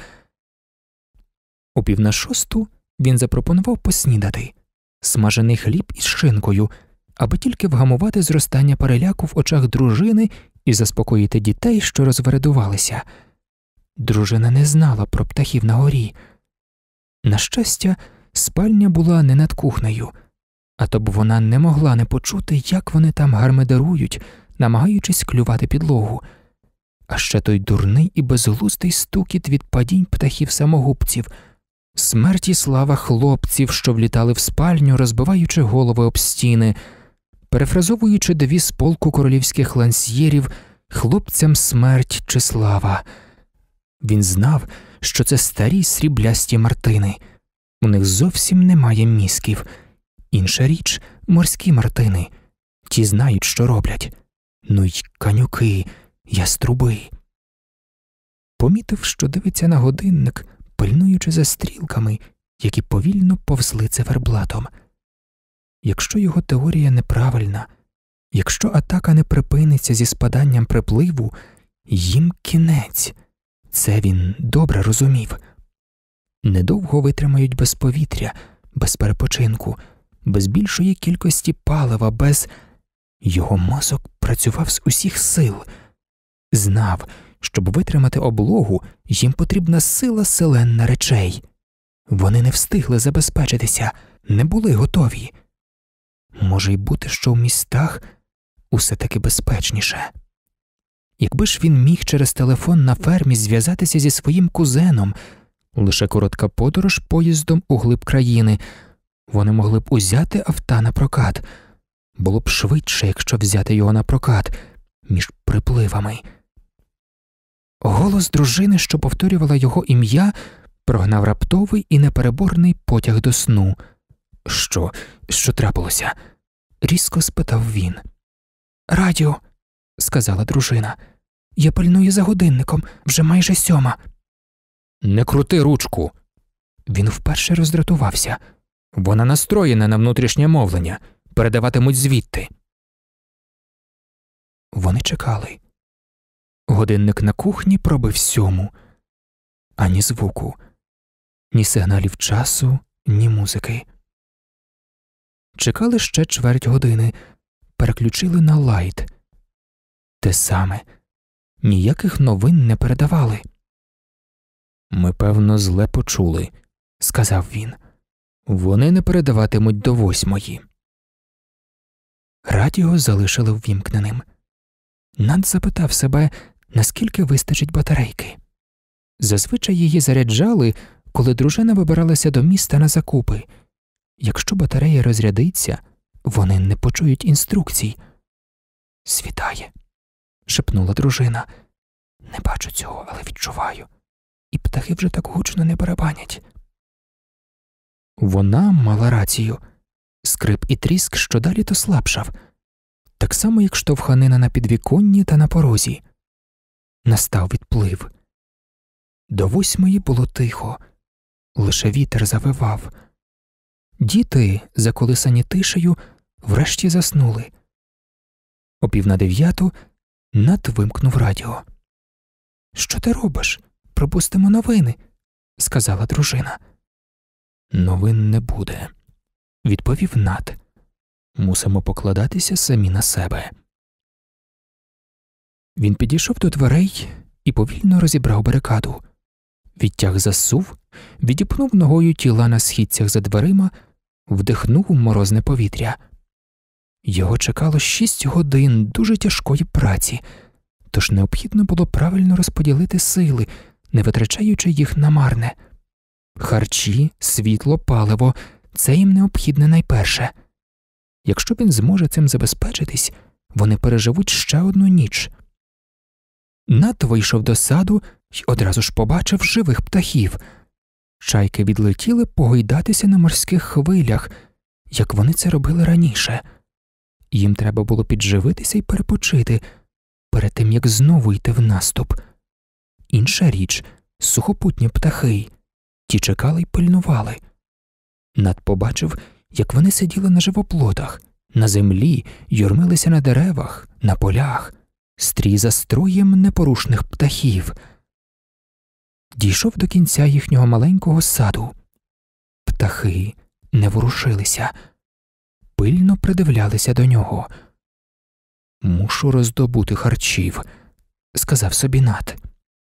У пів на шосту він запропонував поснідати смажений хліб із шинкою, аби тільки вгамувати зростання переляку в очах дружини і заспокоїти дітей, що розвередувалися. Дружина не знала про птахів на горі. На щастя, спальня була не над кухнею, а то б вона не могла не почути, як вони там гармедерують, намагаючись клювати підлогу, а ще той дурний і безглустий стукіт від падінь птахів самогубців. Смерть і слава хлопців, що влітали в спальню, розбиваючи голови об стіни, перефразовуючи девіз полку королівських лансьєрів хлопцям смерть чи слава. Він знав, що це старі сріблясті мартини, у них зовсім немає мізків. Інша річ морські мартини. Ті знають, що роблять. Ну й канюки, яструби. Помітив, що дивиться на годинник, пильнуючи за стрілками, які повільно повзли циферблатом. Якщо його теорія неправильна, якщо атака не припиниться зі спаданням припливу, їм кінець, це він добре розумів. Недовго витримають без повітря, без перепочинку, без більшої кількості палива, без його мозок працював з усіх сил, знав. Щоб витримати облогу, їм потрібна сила селенна речей. Вони не встигли забезпечитися, не були готові. Може й бути, що в містах усе таки безпечніше. Якби ж він міг через телефон на фермі зв'язатися зі своїм кузеном, лише коротка подорож поїздом у глиб країни, вони могли б узяти авто на прокат. Було б швидше, якщо взяти його на прокат між припливами. Голос дружини, що повторювала його ім'я, прогнав раптовий і непереборний потяг до сну. Що, що трапилося? різко спитав він. Радіо, сказала дружина, я пильную за годинником вже майже сьома. Не крути ручку. Він вперше роздратувався. Вона настроєна на внутрішнє мовлення, передаватимуть звідти. Вони чекали. Годинник на кухні пробив сьому, ані звуку, ні сигналів часу, ні музики. Чекали ще чверть години, переключили на лайт. Те саме ніяких новин не передавали. Ми, певно, зле почули, сказав він. Вони не передаватимуть до восьмої. Радіо залишили ввімкненим. Над запитав себе, наскільки вистачить батарейки. Зазвичай її заряджали, коли дружина вибиралася до міста на закупи. Якщо батарея розрядиться, вони не почують інструкцій. Світає, шепнула дружина. Не бачу цього, але відчуваю. І птахи вже так гучно не барабанять. Вона мала рацію скрип і тріск щодалі то слабшав, так само, як штовханина на підвіконні та на порозі настав відплив. До восьмої було тихо, лише вітер завивав. Діти, заколисані тишею, врешті заснули. О пів на дев'яту Нат вимкнув радіо. Що ти робиш? Пропустимо новини, сказала дружина. Новин не буде, відповів Нат. Мусимо покладатися самі на себе. Він підійшов до дверей і повільно розібрав барикаду. Відтяг засув, відіпнув ногою тіла на східцях за дверима, вдихнув морозне повітря. Його чекало шість годин дуже тяжкої праці, тож необхідно було правильно розподілити сили, не витрачаючи їх на марне Харчі, світло, паливо це їм необхідне найперше. Якщо він зможе цим забезпечитись, вони переживуть ще одну ніч. Надто вийшов до саду і одразу ж побачив живих птахів. Чайки відлетіли погойдатися на морських хвилях, як вони це робили раніше. Їм треба було підживитися і перепочити перед тим як знову йти в наступ. Інша річ сухопутні птахи, ті чекали й пильнували. Над побачив, як вони сиділи на живоплотах, на землі, юрмилися на деревах, на полях стрій за строєм непорушних птахів. Дійшов до кінця їхнього маленького саду. Птахи не ворушилися, пильно придивлялися до нього. Мушу роздобути харчів, сказав собі Нат.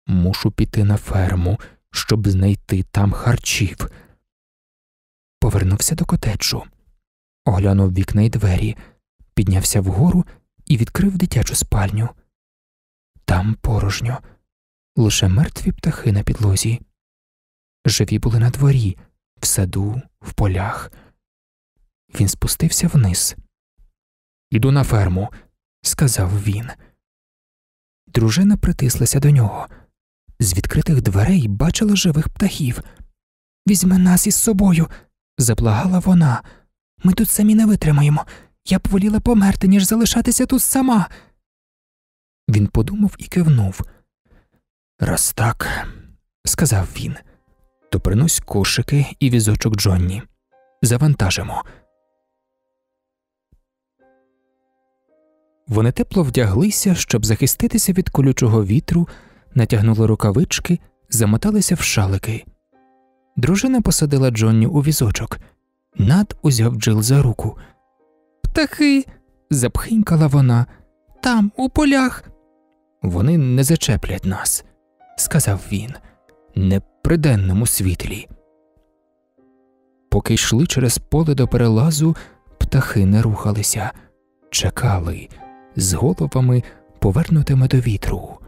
Мушу піти на ферму, щоб знайти там харчів. Повернувся до котеджу, оглянув вікна й двері, піднявся вгору і відкрив дитячу спальню. Там порожньо, лише мертві птахи на підлозі. Живі були на дворі, в саду, в полях. Він спустився вниз. Іду на ферму, сказав він. Дружина притислася до нього. З відкритих дверей бачила живих птахів. Візьми нас із собою, заблагала вона. Ми тут самі не витримаємо. Я б воліла померти, ніж залишатися тут сама. Він подумав і кивнув. Раз так, сказав він, то принось кошики і візочок Джонні. Завантажимо. Вони тепло вдяглися, щоб захиститися від колючого вітру, натягнули рукавички, замоталися в шалики. Дружина посадила Джонні у візочок. Над узяв Джил за руку птахи, запхинькала вона. Там, у полях. Вони не зачеплять нас, сказав він, не при денному світлі. Поки йшли через поле до перелазу, птахи не рухалися, чекали з головами, повернутими до вітру.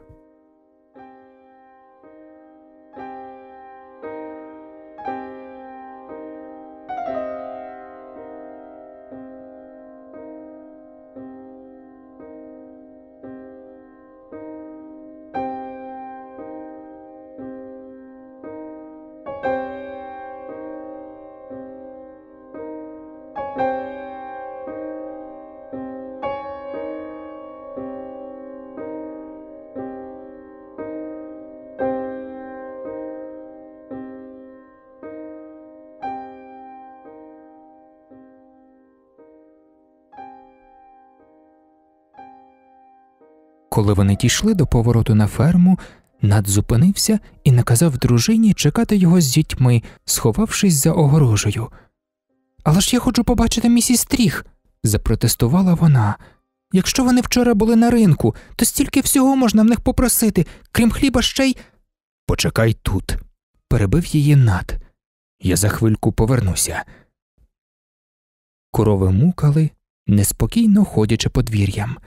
Коли вони дійшли до повороту на ферму, Над зупинився і наказав дружині чекати його з дітьми, сховавшись за огорожею. Але ж я хочу побачити місіс Тріх, запротестувала вона. Якщо вони вчора були на ринку, то стільки всього можна в них попросити, крім хліба ще й. Почекай тут, перебив її над. Я за хвильку повернуся. Корови мукали, неспокійно ходячи подвір'ям.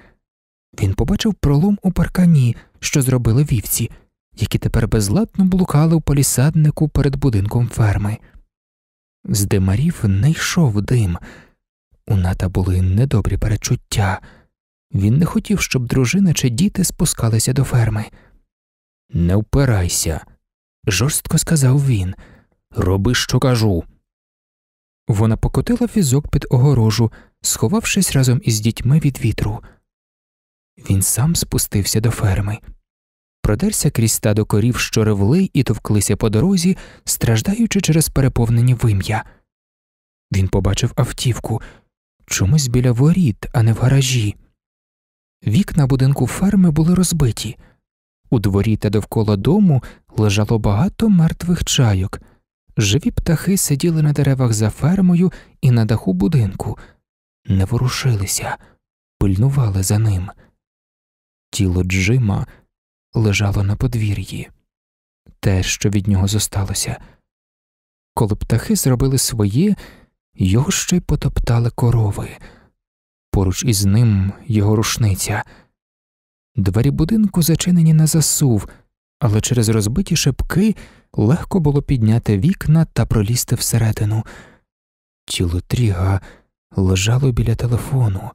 Він побачив пролом у паркані, що зробили вівці, які тепер безладно блукали в палісаднику перед будинком ферми. З димарів не йшов дим. У ната були недобрі перечуття. Він не хотів, щоб дружина чи діти спускалися до ферми. Не впирайся, жорстко сказав він. Роби, що кажу. Вона покотила візок під огорожу, сховавшись разом із дітьми від вітру. Він сам спустився до ферми, продерся крізь стадо корів, що ревли і товклися по дорозі, страждаючи через переповнені вим'я. Він побачив автівку чомусь біля воріт, а не в гаражі. Вікна будинку ферми були розбиті. У дворі та довкола дому лежало багато мертвих чайок. Живі птахи сиділи на деревах за фермою і на даху будинку, не ворушилися, пильнували за ним. Тіло Джима лежало на подвір'ї, те, що від нього зосталося. Коли птахи зробили своє, його ще й потоптали корови, поруч із ним його рушниця. Двері будинку зачинені на засув, але через розбиті шипки легко було підняти вікна та пролізти всередину. Тіло Тріга лежало біля телефону.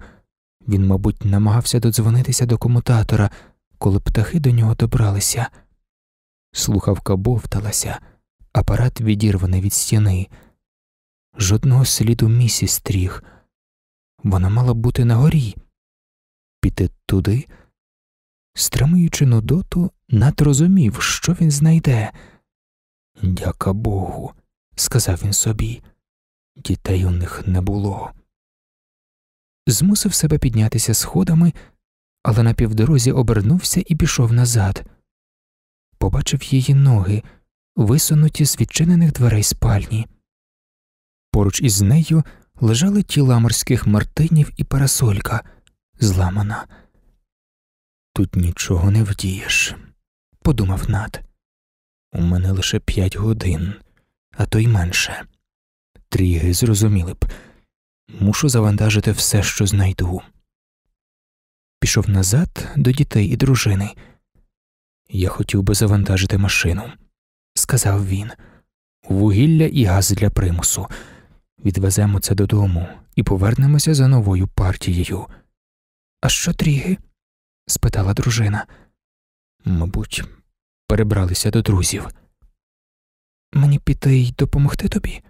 Він, мабуть, намагався додзвонитися до комутатора, коли птахи до нього добралися. Слухавка бовталася, апарат відірваний від стіни. Жодного сліду місі стріг. Вона мала бути на горі. Піти туди. Стримуючи Нудоту, Нат розумів, що він знайде. Дяка Богу, сказав він собі, дітей у них не було змусив себе піднятися сходами, але на півдорозі обернувся і пішов назад. Побачив її ноги, висунуті з відчинених дверей спальні. Поруч із нею лежали тіла морських мартинів і парасолька, зламана. Тут нічого не вдієш, подумав Над. У мене лише п'ять годин, а то й менше. Тріги зрозуміли б. Мушу завантажити все, що знайду. Пішов назад до дітей і дружини. Я хотів би завантажити машину, сказав він. Вугілля і газ для примусу. Відвеземо це додому і повернемося за новою партією. А що тріги? спитала дружина. Мабуть, перебралися до друзів. Мені піти й допомогти тобі?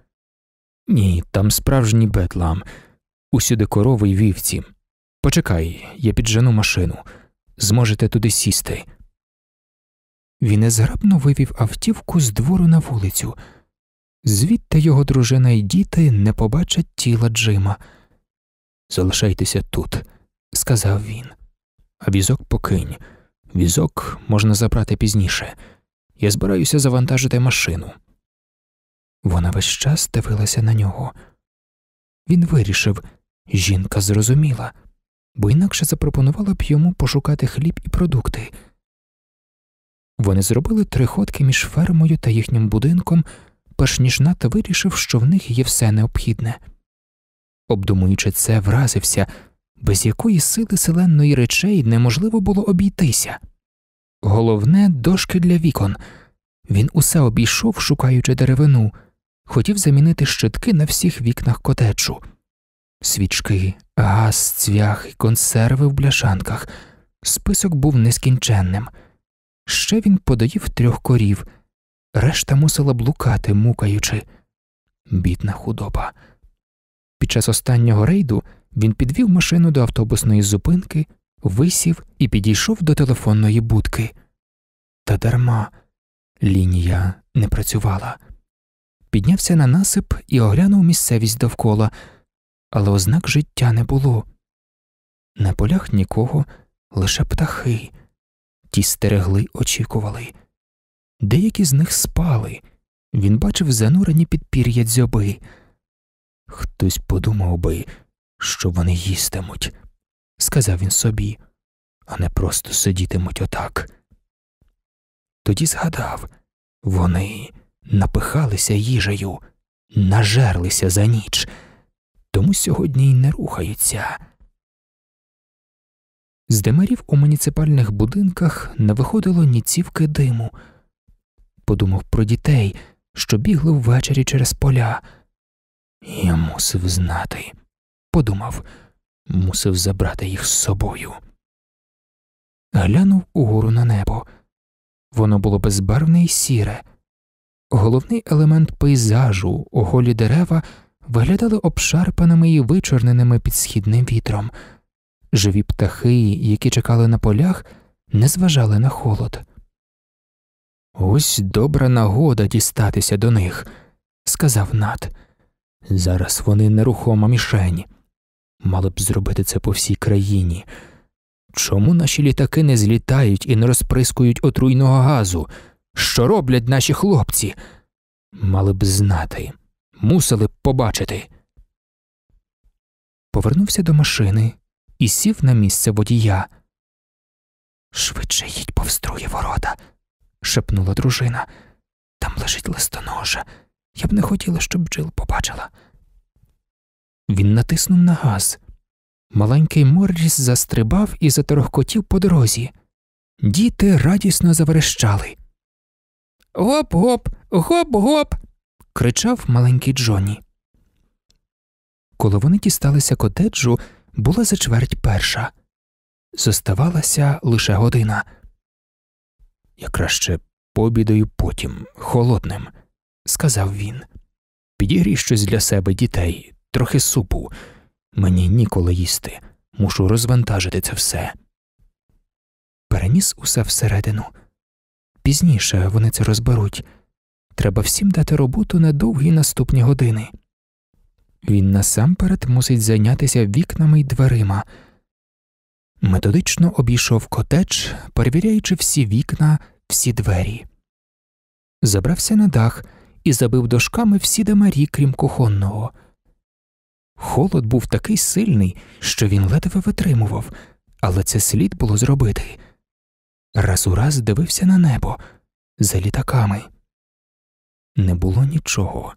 Ні, там справжній бетлам, усюди корови й вівці. Почекай, я піджену машину, зможете туди сісти. Він незграбно вивів автівку з двору на вулицю, звідти його дружина і діти не побачать тіла Джима. Залишайтеся тут, сказав він, а візок покинь. Візок можна забрати пізніше. Я збираюся завантажити машину. Вона весь час дивилася на нього. Він вирішив жінка зрозуміла, бо інакше запропонувала б йому пошукати хліб і продукти. Вони зробили три ходки між фермою та їхнім будинком, перш ніж НАТО вирішив, що в них є все необхідне. Обдумуючи це, вразився, без якої сили селенної речей неможливо було обійтися. Головне дошки для вікон. Він усе обійшов, шукаючи деревину хотів замінити щитки на всіх вікнах котеджу. свічки, газ, цвях і консерви в бляшанках. Список був нескінченним. Ще він подоїв трьох корів, решта мусила блукати, мукаючи. Бідна худоба. Під час останнього рейду він підвів машину до автобусної зупинки, висів і підійшов до телефонної будки. Та дарма лінія не працювала піднявся на насип і оглянув місцевість довкола, але ознак життя не було. На полях нікого, лише птахи, ті стерегли, очікували. Деякі з них спали, він бачив занурені підпір'я дзьоби. Хтось подумав би, що вони їстимуть, сказав він собі, а не просто сидітимуть отак. Тоді згадав вони напихалися їжею, нажерлися за ніч, тому сьогодні й не рухаються. З демерів у муніципальних будинках не виходило ні цівки диму. Подумав про дітей, що бігли ввечері через поля. Я мусив знати. Подумав, мусив забрати їх з собою. Глянув угору на небо. Воно було безбарвне й сіре. Головний елемент пейзажу, у голі дерева виглядали обшарпаними і вичорненими під східним вітром. Живі птахи, які чекали на полях, не зважали на холод. Ось добра нагода дістатися до них, сказав Нат. Зараз вони нерухома мішень. Мали б зробити це по всій країні. Чому наші літаки не злітають і не розприскують отруйного газу? що роблять наші хлопці. Мали б знати, мусили б побачити. Повернувся до машини і сів на місце водія. Швидше їдь повструє ворота, шепнула дружина. Там лежить листоножа. Я б не хотіла, щоб Джил побачила. Він натиснув на газ. Маленький Морріс застрибав і заторохкотів по дорозі. Діти радісно заверещали. Гоп гоп, гоп гоп. кричав маленький Джоні. Коли вони дісталися котеджу, була за чверть перша. Зоставалася лише година. Я краще пообідаю потім, холодним, сказав він. Підігрій щось для себе дітей, трохи супу. Мені ніколи їсти, мушу розвантажити це все. Переніс усе всередину. Пізніше вони це розберуть. Треба всім дати роботу на довгі наступні години. Він насамперед мусить зайнятися вікнами й дверима. Методично обійшов котедж, перевіряючи всі вікна, всі двері. Забрався на дах і забив дошками всі демарі, крім кухонного. Холод був такий сильний, що він ледве витримував, але це слід було зробити раз у раз дивився на небо за літаками. Не було нічого.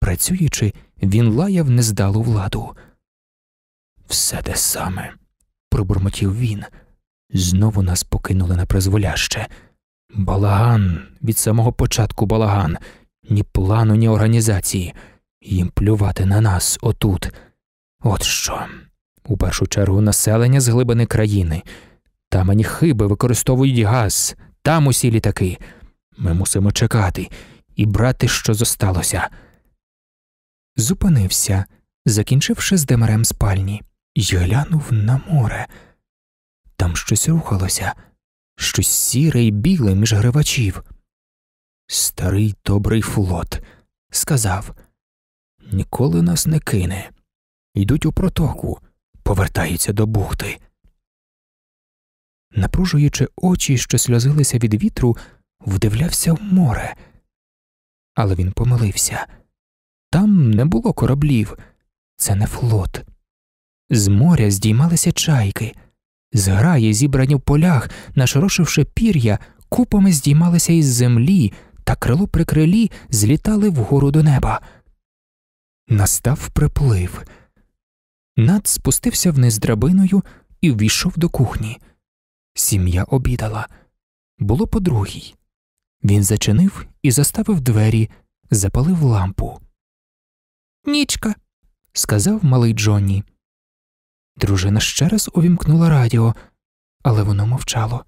Працюючи, він лаяв нездалу владу. Все те саме, пробурмотів він. Знову нас покинули на призволяще. Балаган, від самого початку балаган, ні плану, ні організації. Їм плювати на нас отут. От що, у першу чергу, населення з глибини країни. Там ані хиби використовують газ, там усі літаки. Ми мусимо чекати і брати, що зосталося. Зупинився, закінчивши з демарем спальні, і глянув на море. Там щось рухалося, щось сіре і біле між гривачів. Старий добрий флот сказав ніколи нас не кине. Йдуть у протоку, повертаються до бухти напружуючи очі, що сльозилися від вітру, вдивлявся в море. Але він помилився там не було кораблів, це не флот. З моря здіймалися чайки, зграї, зібрані в полях, нашорошивши пір'я, купами здіймалися із землі та крило при крилі злітали вгору до неба. Настав приплив. Над спустився вниз драбиною і ввійшов до кухні. Сім'я обідала. Було по другій. Він зачинив і заставив двері, запалив лампу. Нічка, сказав малий Джонні. Дружина ще раз увімкнула радіо, але воно мовчало.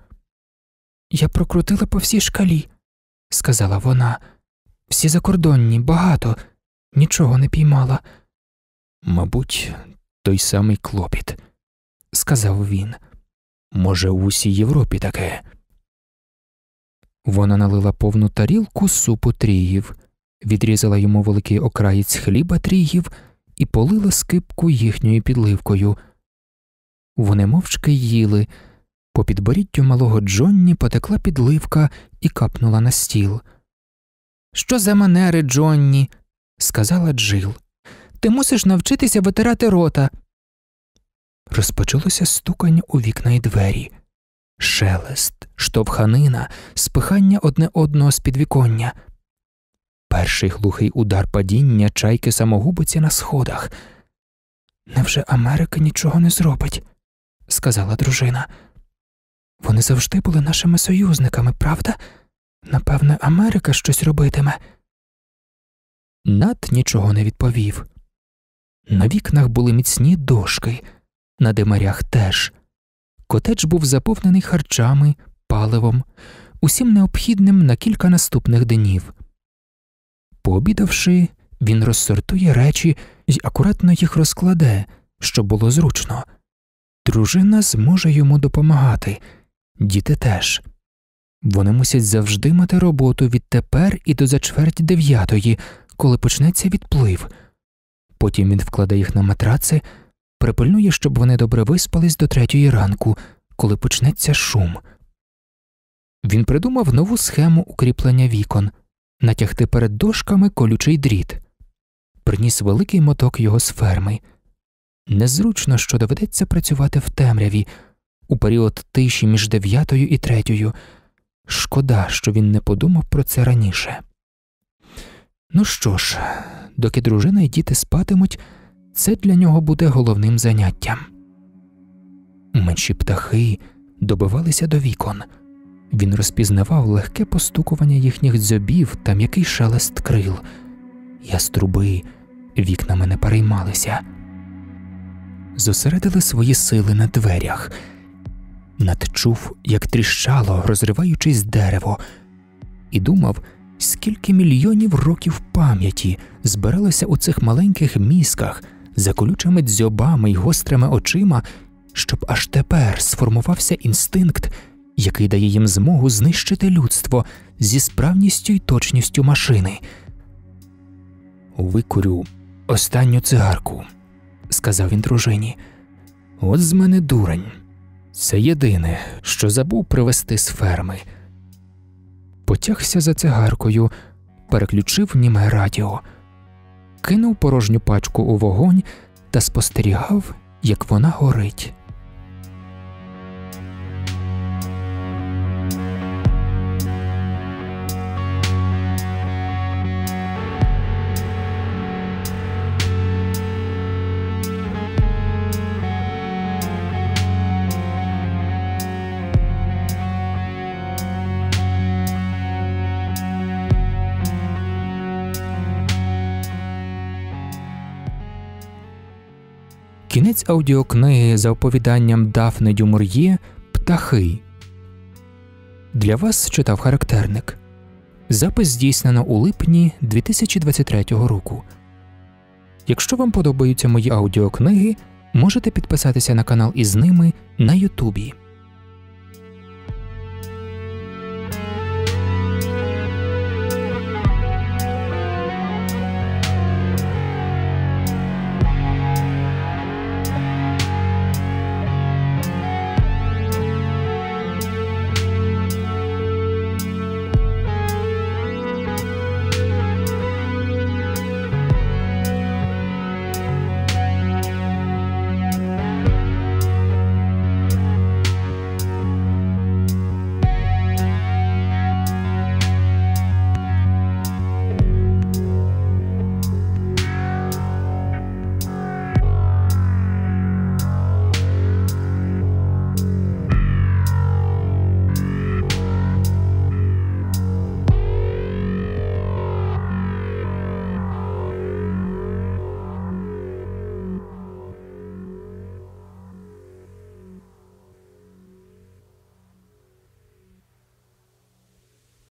Я прокрутила по всій шкалі, сказала вона. Всі закордонні, багато, нічого не піймала. Мабуть, той самий клопіт, сказав він. Може, у усій Європі таке. Вона налила повну тарілку супу тріїв, відрізала йому великий окраєць хліба трігів і полила скипку їхньою підливкою. Вони мовчки їли. По підборіттю малого Джонні потекла підливка і капнула на стіл. Що за манери, Джонні? сказала Джил. Ти мусиш навчитися витирати рота розпочалося стукання у вікна й двері, шелест, штовханина, спихання одне одного з підвіконня. Перший глухий удар падіння чайки самогубиці на сходах. Невже Америка нічого не зробить? сказала дружина. Вони завжди були нашими союзниками, правда? Напевне, Америка щось робитиме. Над нічого не відповів. На вікнах були міцні дошки на димарях теж. Котедж був заповнений харчами, паливом, усім необхідним на кілька наступних днів. Пообідавши, він розсортує речі і акуратно їх розкладе, щоб було зручно. Дружина зможе йому допомагати, діти теж. Вони мусять завжди мати роботу відтепер і до за чверть дев'ятої, коли почнеться відплив. Потім він вкладе їх на матраци припильнує, щоб вони добре виспались до третьої ранку, коли почнеться шум. Він придумав нову схему укріплення вікон натягти перед дошками колючий дріт, приніс великий моток його з ферми. Незручно, що доведеться працювати в темряві у період тиші між дев'ятою і третьою. Шкода, що він не подумав про це раніше. Ну що ж, доки дружина і діти спатимуть це для нього буде головним заняттям. Менші птахи добивалися до вікон, він розпізнавав легке постукування їхніх дзьобів та м'який шелест крил, яструби вікнами не переймалися, зосередили свої сили на дверях, надчув, як тріщало, розриваючись дерево, і думав. Скільки мільйонів років пам'яті збиралося у цих маленьких місках за колючими дзьобами й гострими очима, щоб аж тепер сформувався інстинкт, який дає їм змогу знищити людство зі справністю й точністю машини. Викурю останню цигарку, сказав він дружині. От з мене дурень. Це єдине, що забув привезти з ферми. Потягся за цигаркою, переключив німе радіо кинув порожню пачку у вогонь та спостерігав, як вона горить. Кінець аудіокниги за оповіданням Дафни Дюмур'є Птахи. Для вас читав характерник. Запис здійснено у липні 2023 року. Якщо вам подобаються мої аудіокниги, можете підписатися на канал із ними на Ютубі.